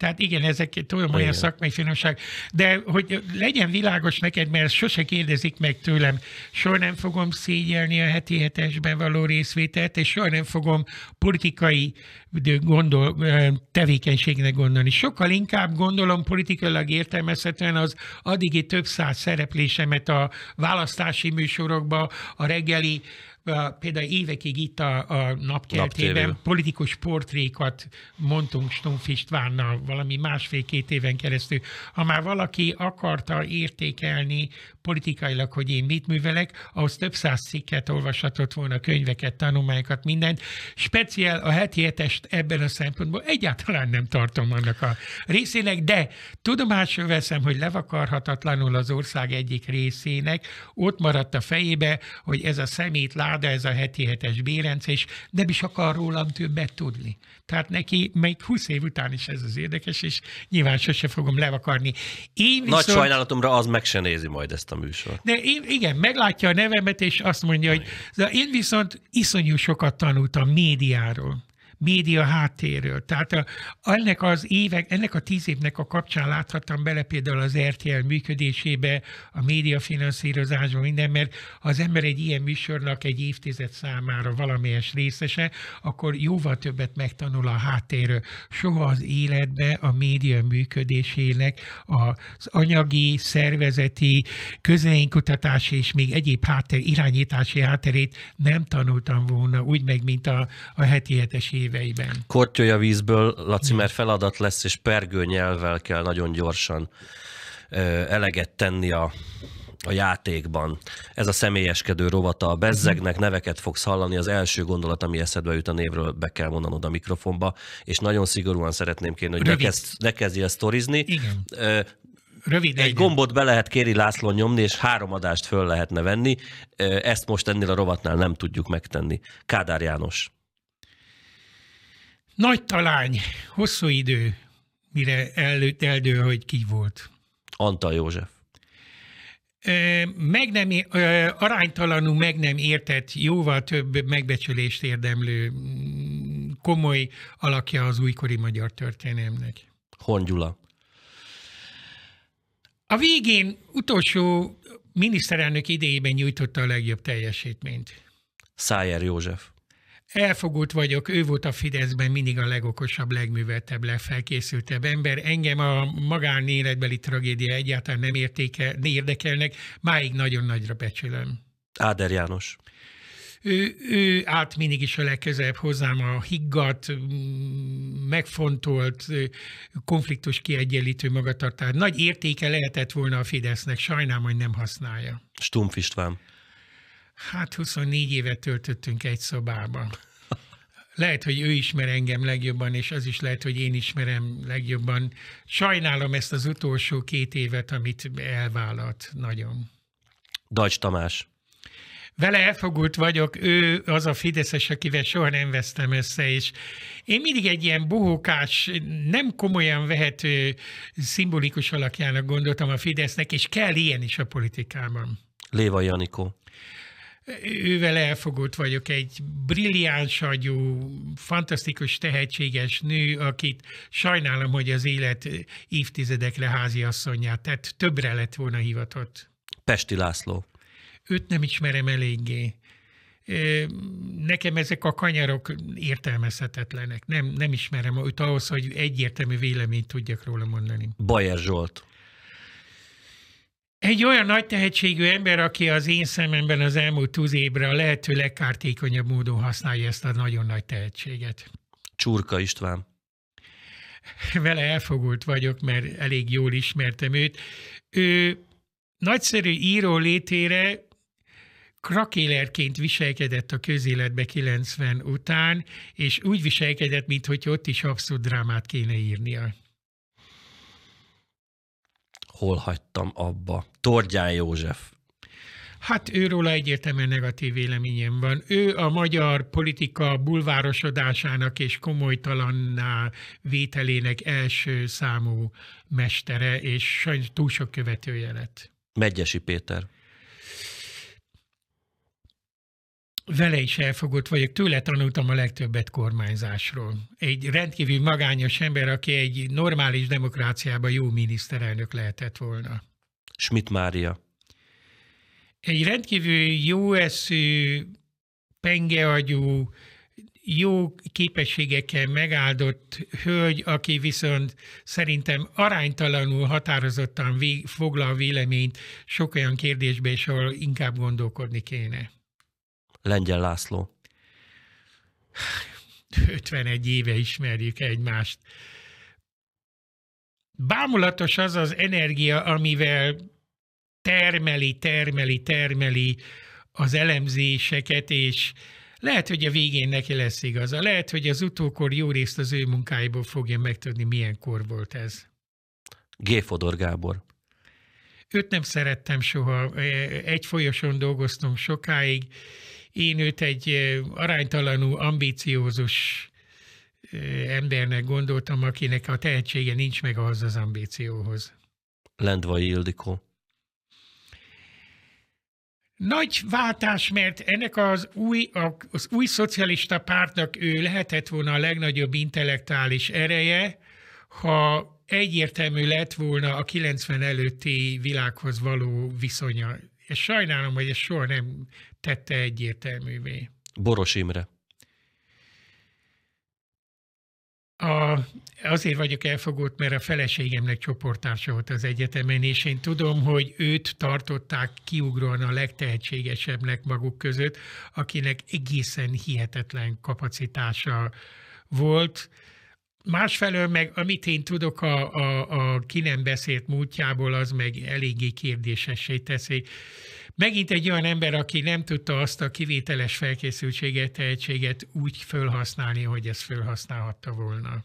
Tehát igen, ezek tudom, olyan szakmai finomság. De hogy legyen világos neked, mert ezt sose kérdezik meg tőlem, soha nem fogom szégyelni a heti hetesben való részvételt, és soha nem fogom politikai gondol, tevékenységnek gondolni. Sokkal inkább gondolom politikailag értelmezhetően az addigi több száz szereplésemet a választási műsorokba, a reggeli például évekig itt a, a napkeltében Nap politikus portrékat mondtunk Stumpf Istvánnal valami másfél-két éven keresztül. Ha már valaki akarta értékelni politikailag, hogy én mit művelek, ahhoz több száz cikket olvashatott volna, könyveket, tanulmányokat, mindent. Speciál a heti hetest ebben a szempontból egyáltalán nem tartom annak a részének, de tudomásul veszem, hogy levakarhatatlanul az ország egyik részének ott maradt a fejébe, hogy ez a szemét lát láda, ez a heti hetes Bérenc, és nem is akar rólam többet tudni. Tehát neki még 20 év után is ez az érdekes, és nyilván sose fogom levakarni. Én viszont... Nagy sajnálatomra az meg se nézi majd ezt a műsort. De én, igen, meglátja a nevemet, és azt mondja, hogy de én viszont iszonyú sokat tanultam médiáról média háttérről. Tehát a, ennek az évek, ennek a tíz évnek a kapcsán láthattam bele például az RTL működésébe, a médiafinanszírozásba, minden, mert ha az ember egy ilyen műsornak egy évtized számára valamelyes részese, akkor jóval többet megtanul a háttérről. Soha az életbe a média működésének az anyagi, szervezeti, közénkutatási és még egyéb háttér, irányítási hátterét nem tanultam volna, úgy meg, mint a, a heti hetes év éveiben. Kortyolja vízből, Laci, mert feladat lesz, és pergő nyelvvel kell nagyon gyorsan eleget tenni a, a játékban. Ez a személyeskedő rovata a bezzegnek, neveket fogsz hallani, az első gondolat, ami eszedbe jut a névről, be kell mondanod a mikrofonba, és nagyon szigorúan szeretném kérni, hogy Rövid. ne, kezdj Igen. Ö, Rövid egy gombot be lehet Kéri László nyomni, és három adást föl lehetne venni. Ezt most ennél a rovatnál nem tudjuk megtenni. Kádár János. Nagy talány, hosszú idő, mire előtt eldő, hogy ki volt. Antal József. Meg nem, aránytalanul meg nem értett, jóval több megbecsülést érdemlő mm, komoly alakja az újkori magyar történelmnek. Hongyula. A végén utolsó miniszterelnök idejében nyújtotta a legjobb teljesítményt. Szájer József. Elfogult vagyok, ő volt a Fideszben mindig a legokosabb, legműveltebb, legfelkészültebb ember. Engem a magánéletbeli tragédia egyáltalán nem értéke, ne érdekelnek, máig nagyon nagyra becsülöm. Áder János ő, ő állt mindig is a legközelebb hozzám a higgadt, megfontolt, konfliktus kiegyenlítő magatartás. Nagy értéke lehetett volna a Fidesznek, sajnálom, hogy nem használja. Stumpf István. Hát 24 évet töltöttünk egy szobában. Lehet, hogy ő ismer engem legjobban, és az is lehet, hogy én ismerem legjobban. Sajnálom ezt az utolsó két évet, amit elvállalt nagyon. Dajcs Tamás. Vele elfogult vagyok, ő az a Fideszes, akivel soha nem vesztem össze, és én mindig egy ilyen bohókás, nem komolyan vehető, szimbolikus alakjának gondoltam a Fidesznek, és kell ilyen is a politikában. Léva Janikó ővel elfogott vagyok, egy brilliáns agyú, fantasztikus, tehetséges nő, akit sajnálom, hogy az élet évtizedekre háziasszonyát, tehát többre lett volna hivatott. Pesti László. Őt nem ismerem eléggé. Nekem ezek a kanyarok értelmezhetetlenek. Nem, nem ismerem őt ahhoz, hogy egyértelmű véleményt tudjak róla mondani. Bajer Zsolt. Egy olyan nagy tehetségű ember, aki az én szememben az elmúlt húsz évre a lehető legkártékonyabb módon használja ezt a nagyon nagy tehetséget. Csurka István. Vele elfogult vagyok, mert elég jól ismertem őt. Ő nagyszerű író létére krakélerként viselkedett a közéletbe 90 után, és úgy viselkedett, mintha ott is abszolút drámát kéne írnia hol hagytam abba. Torgyán József. Hát őről egyértelműen negatív véleményem van. Ő a magyar politika bulvárosodásának és komolytalanná vételének első számú mestere, és sajnos túl sok követője lett. Megyesi Péter. vele is elfogott vagyok, tőle tanultam a legtöbbet kormányzásról. Egy rendkívül magányos ember, aki egy normális demokráciában jó miniszterelnök lehetett volna. Schmidt Mária. Egy rendkívül jó eszű, pengeagyú, jó képességekkel megáldott hölgy, aki viszont szerintem aránytalanul határozottan foglal véleményt sok olyan kérdésben, és ahol inkább gondolkodni kéne. Lengyel László. 51 éve ismerjük egymást. Bámulatos az az energia, amivel termeli, termeli, termeli az elemzéseket, és lehet, hogy a végén neki lesz igaza. Lehet, hogy az utókor jó részt az ő munkáiból fogja megtudni, milyen kor volt ez. G. Fodor Gábor. Őt nem szerettem soha. Egy folyosón dolgoztunk sokáig, én őt egy aránytalanul ambíciózus embernek gondoltam, akinek a tehetsége nincs meg ahhoz az ambícióhoz. Lendvai Ildikó. Nagy váltás, mert ennek az új, az új szocialista pártnak ő lehetett volna a legnagyobb intellektuális ereje, ha egyértelmű lett volna a 90 előtti világhoz való viszonya. És sajnálom, hogy ez soha nem tette egyértelművé. Boros Imre. A, azért vagyok elfogott, mert a feleségemnek csoporttársa volt az egyetemen, és én tudom, hogy őt tartották kiugróan a legtehetségesebbnek maguk között, akinek egészen hihetetlen kapacitása volt. Másfelől meg, amit én tudok a, a, a ki nem beszélt múltjából, az meg eléggé kérdésessé teszi. Megint egy olyan ember, aki nem tudta azt a kivételes felkészültséget, tehetséget úgy fölhasználni, hogy ezt fölhasználhatta volna.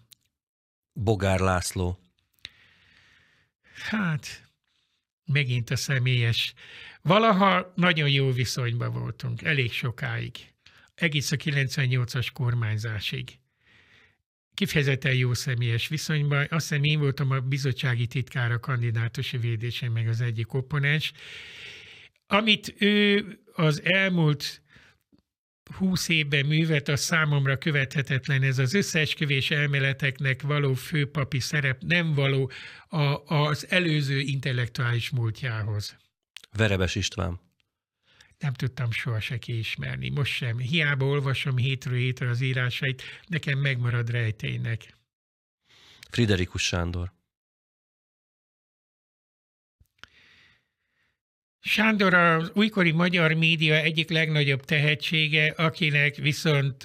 Bogár László. Hát, megint a személyes. Valaha nagyon jó viszonyban voltunk, elég sokáig. Egész a 98-as kormányzásig kifejezetten jó személyes viszonyban. Azt hiszem én voltam a bizottsági titkára kandidátusi védésén meg az egyik opponens, amit ő az elmúlt húsz évben művet, a számomra követhetetlen ez az összeesküvés elméleteknek való főpapi szerep nem való a, az előző intellektuális múltjához. Verebes István. Nem tudtam soha se ismerni, most sem. Hiába olvasom hétről hétre az írásait, nekem megmarad rejtének. Friderikus Sándor. Sándor az újkori magyar média egyik legnagyobb tehetsége, akinek viszont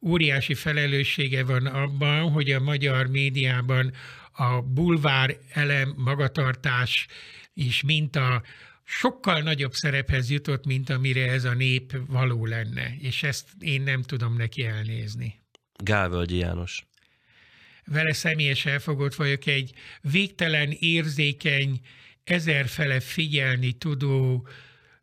óriási felelőssége van abban, hogy a magyar médiában a bulvár elem magatartás is mint a sokkal nagyobb szerephez jutott, mint amire ez a nép való lenne, és ezt én nem tudom neki elnézni. Gálvölgyi János. Vele személyes elfogott vagyok egy végtelen érzékeny, ezerfele figyelni tudó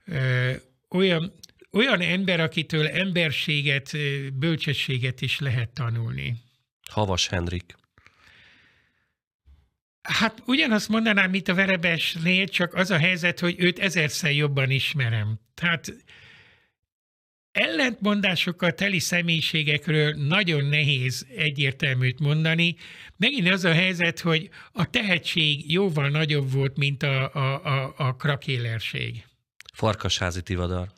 ö, olyan, olyan ember, akitől emberséget, bölcsességet is lehet tanulni. Havas Henrik. Hát ugyanazt mondanám, mint a Verebesnél, csak az a helyzet, hogy őt ezerszer jobban ismerem. Tehát ellentmondásokkal teli személyiségekről nagyon nehéz egyértelműt mondani. Megint az a helyzet, hogy a tehetség jóval nagyobb volt, mint a, a, a, a krakélerség. Farkasházi Tivadar.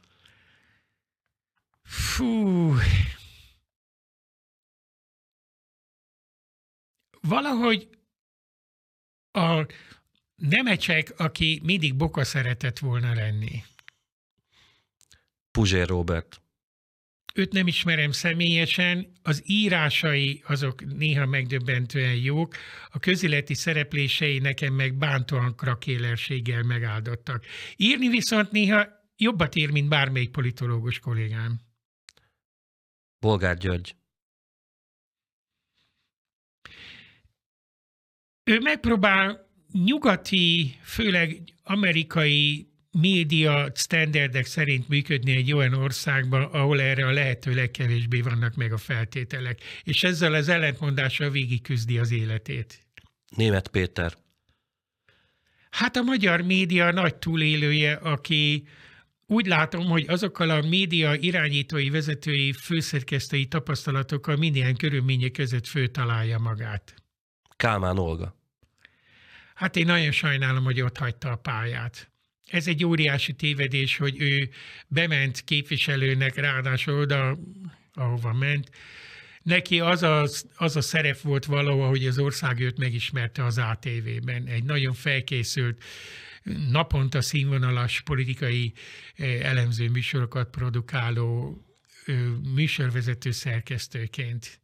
Fú. Valahogy a nemecsek, aki mindig boka szeretett volna lenni. Puzsér Robert. Őt nem ismerem személyesen, az írásai azok néha megdöbbentően jók, a közéleti szereplései nekem meg bántóan krakélerséggel megáldottak. Írni viszont néha jobbat ír, mint bármelyik politológus kollégám. Bolgár György. Ő megpróbál nyugati, főleg amerikai média standardek szerint működni egy olyan országban, ahol erre a lehető legkevésbé vannak meg a feltételek. És ezzel az ellentmondással küzdi az életét. Német Péter. Hát a magyar média nagy túlélője, aki úgy látom, hogy azokkal a média irányítói, vezetői, főszerkesztői tapasztalatokkal minden körülmények között főtalálja magát. Kálmán Olga. Hát én nagyon sajnálom, hogy ott hagyta a pályát ez egy óriási tévedés, hogy ő bement képviselőnek, ráadásul oda, ahova ment. Neki az a, az a szerep volt valahol, hogy az ország őt megismerte az ATV-ben. Egy nagyon felkészült, naponta színvonalas politikai eh, elemző műsorokat produkáló eh, műsorvezető szerkesztőként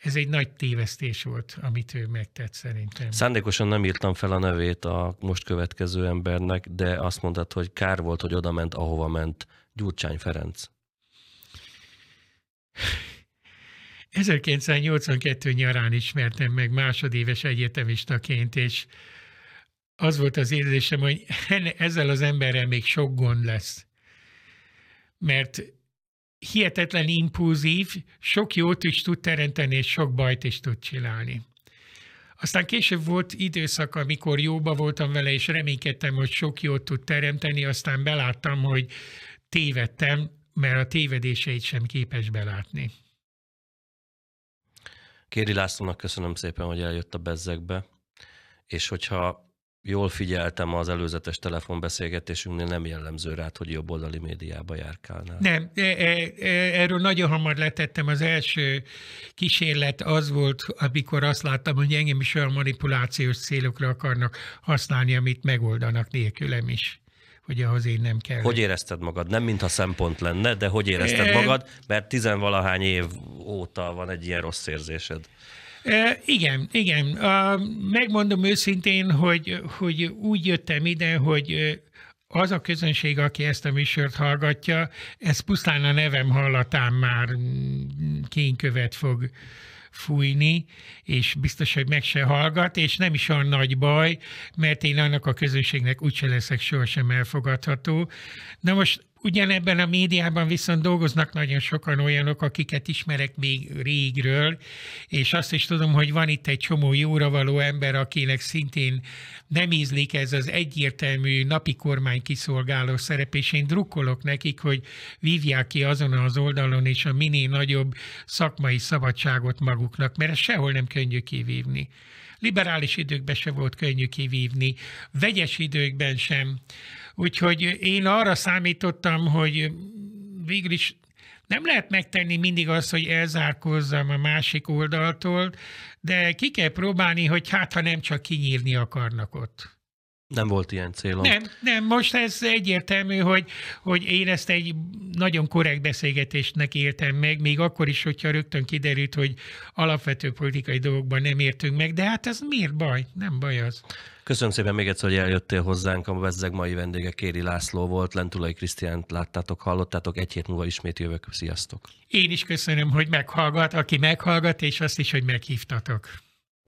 ez egy nagy tévesztés volt, amit ő megtett szerintem. Szándékosan nem írtam fel a nevét a most következő embernek, de azt mondtad, hogy kár volt, hogy oda ment, ahova ment Gyurcsány Ferenc. 1982 nyarán ismertem meg másodéves egyetemistaként, és az volt az érzésem, hogy ezzel az emberrel még sok gond lesz. Mert hihetetlen impulzív, sok jót is tud teremteni, és sok bajt is tud csinálni. Aztán később volt időszak, amikor jóba voltam vele, és reménykedtem, hogy sok jót tud teremteni, aztán beláttam, hogy tévedtem, mert a tévedéseit sem képes belátni. Kéri Lászlónak köszönöm szépen, hogy eljött a bezzekbe, és hogyha jól figyeltem az előzetes telefonbeszélgetésünknél, nem jellemző rád, hogy oldali médiába járkálnál. Nem, e, e, e, erről nagyon hamar letettem. Az első kísérlet az volt, amikor azt láttam, hogy engem is olyan manipulációs célokra akarnak használni, amit megoldanak nélkülem is hogy ahhoz én nem kell. Hogy érezted magad? Nem mintha szempont lenne, de hogy érezted e- magad? Mert tizenvalahány év óta van egy ilyen rossz érzésed. E, igen, igen. A, megmondom őszintén, hogy, hogy úgy jöttem ide, hogy az a közönség, aki ezt a műsort hallgatja, ez pusztán a nevem hallatán már kénykövet fog fújni, és biztos, hogy meg se hallgat, és nem is olyan nagy baj, mert én annak a közönségnek úgyse leszek sohasem elfogadható. Na most Ugyanebben a médiában viszont dolgoznak nagyon sokan olyanok, akiket ismerek még régről, és azt is tudom, hogy van itt egy csomó jóra való ember, akinek szintén nem ízlik ez az egyértelmű napi kormány kiszolgáló szerep, és én drukkolok nekik, hogy vívják ki azon az oldalon, és a minél nagyobb szakmai szabadságot maguknak, mert ezt sehol nem könnyű kivívni liberális időkben se volt könnyű kivívni, vegyes időkben sem. Úgyhogy én arra számítottam, hogy végül is nem lehet megtenni mindig azt, hogy elzárkózzam a másik oldaltól, de ki kell próbálni, hogy hát ha nem csak kinyírni akarnak ott. Nem volt ilyen célom. Nem, nem, most ez egyértelmű, hogy, hogy én ezt egy nagyon korrekt beszélgetésnek éltem meg, még akkor is, hogyha rögtön kiderült, hogy alapvető politikai dolgokban nem értünk meg, de hát ez miért baj? Nem baj az. Köszönöm szépen még egyszer, hogy eljöttél hozzánk. A vezzeg mai vendége Kéri László volt. Lentulai Krisztiánt láttátok, hallottátok. Egy hét múlva ismét jövök. Sziasztok! Én is köszönöm, hogy meghallgat, aki meghallgat, és azt is, hogy meghívtatok.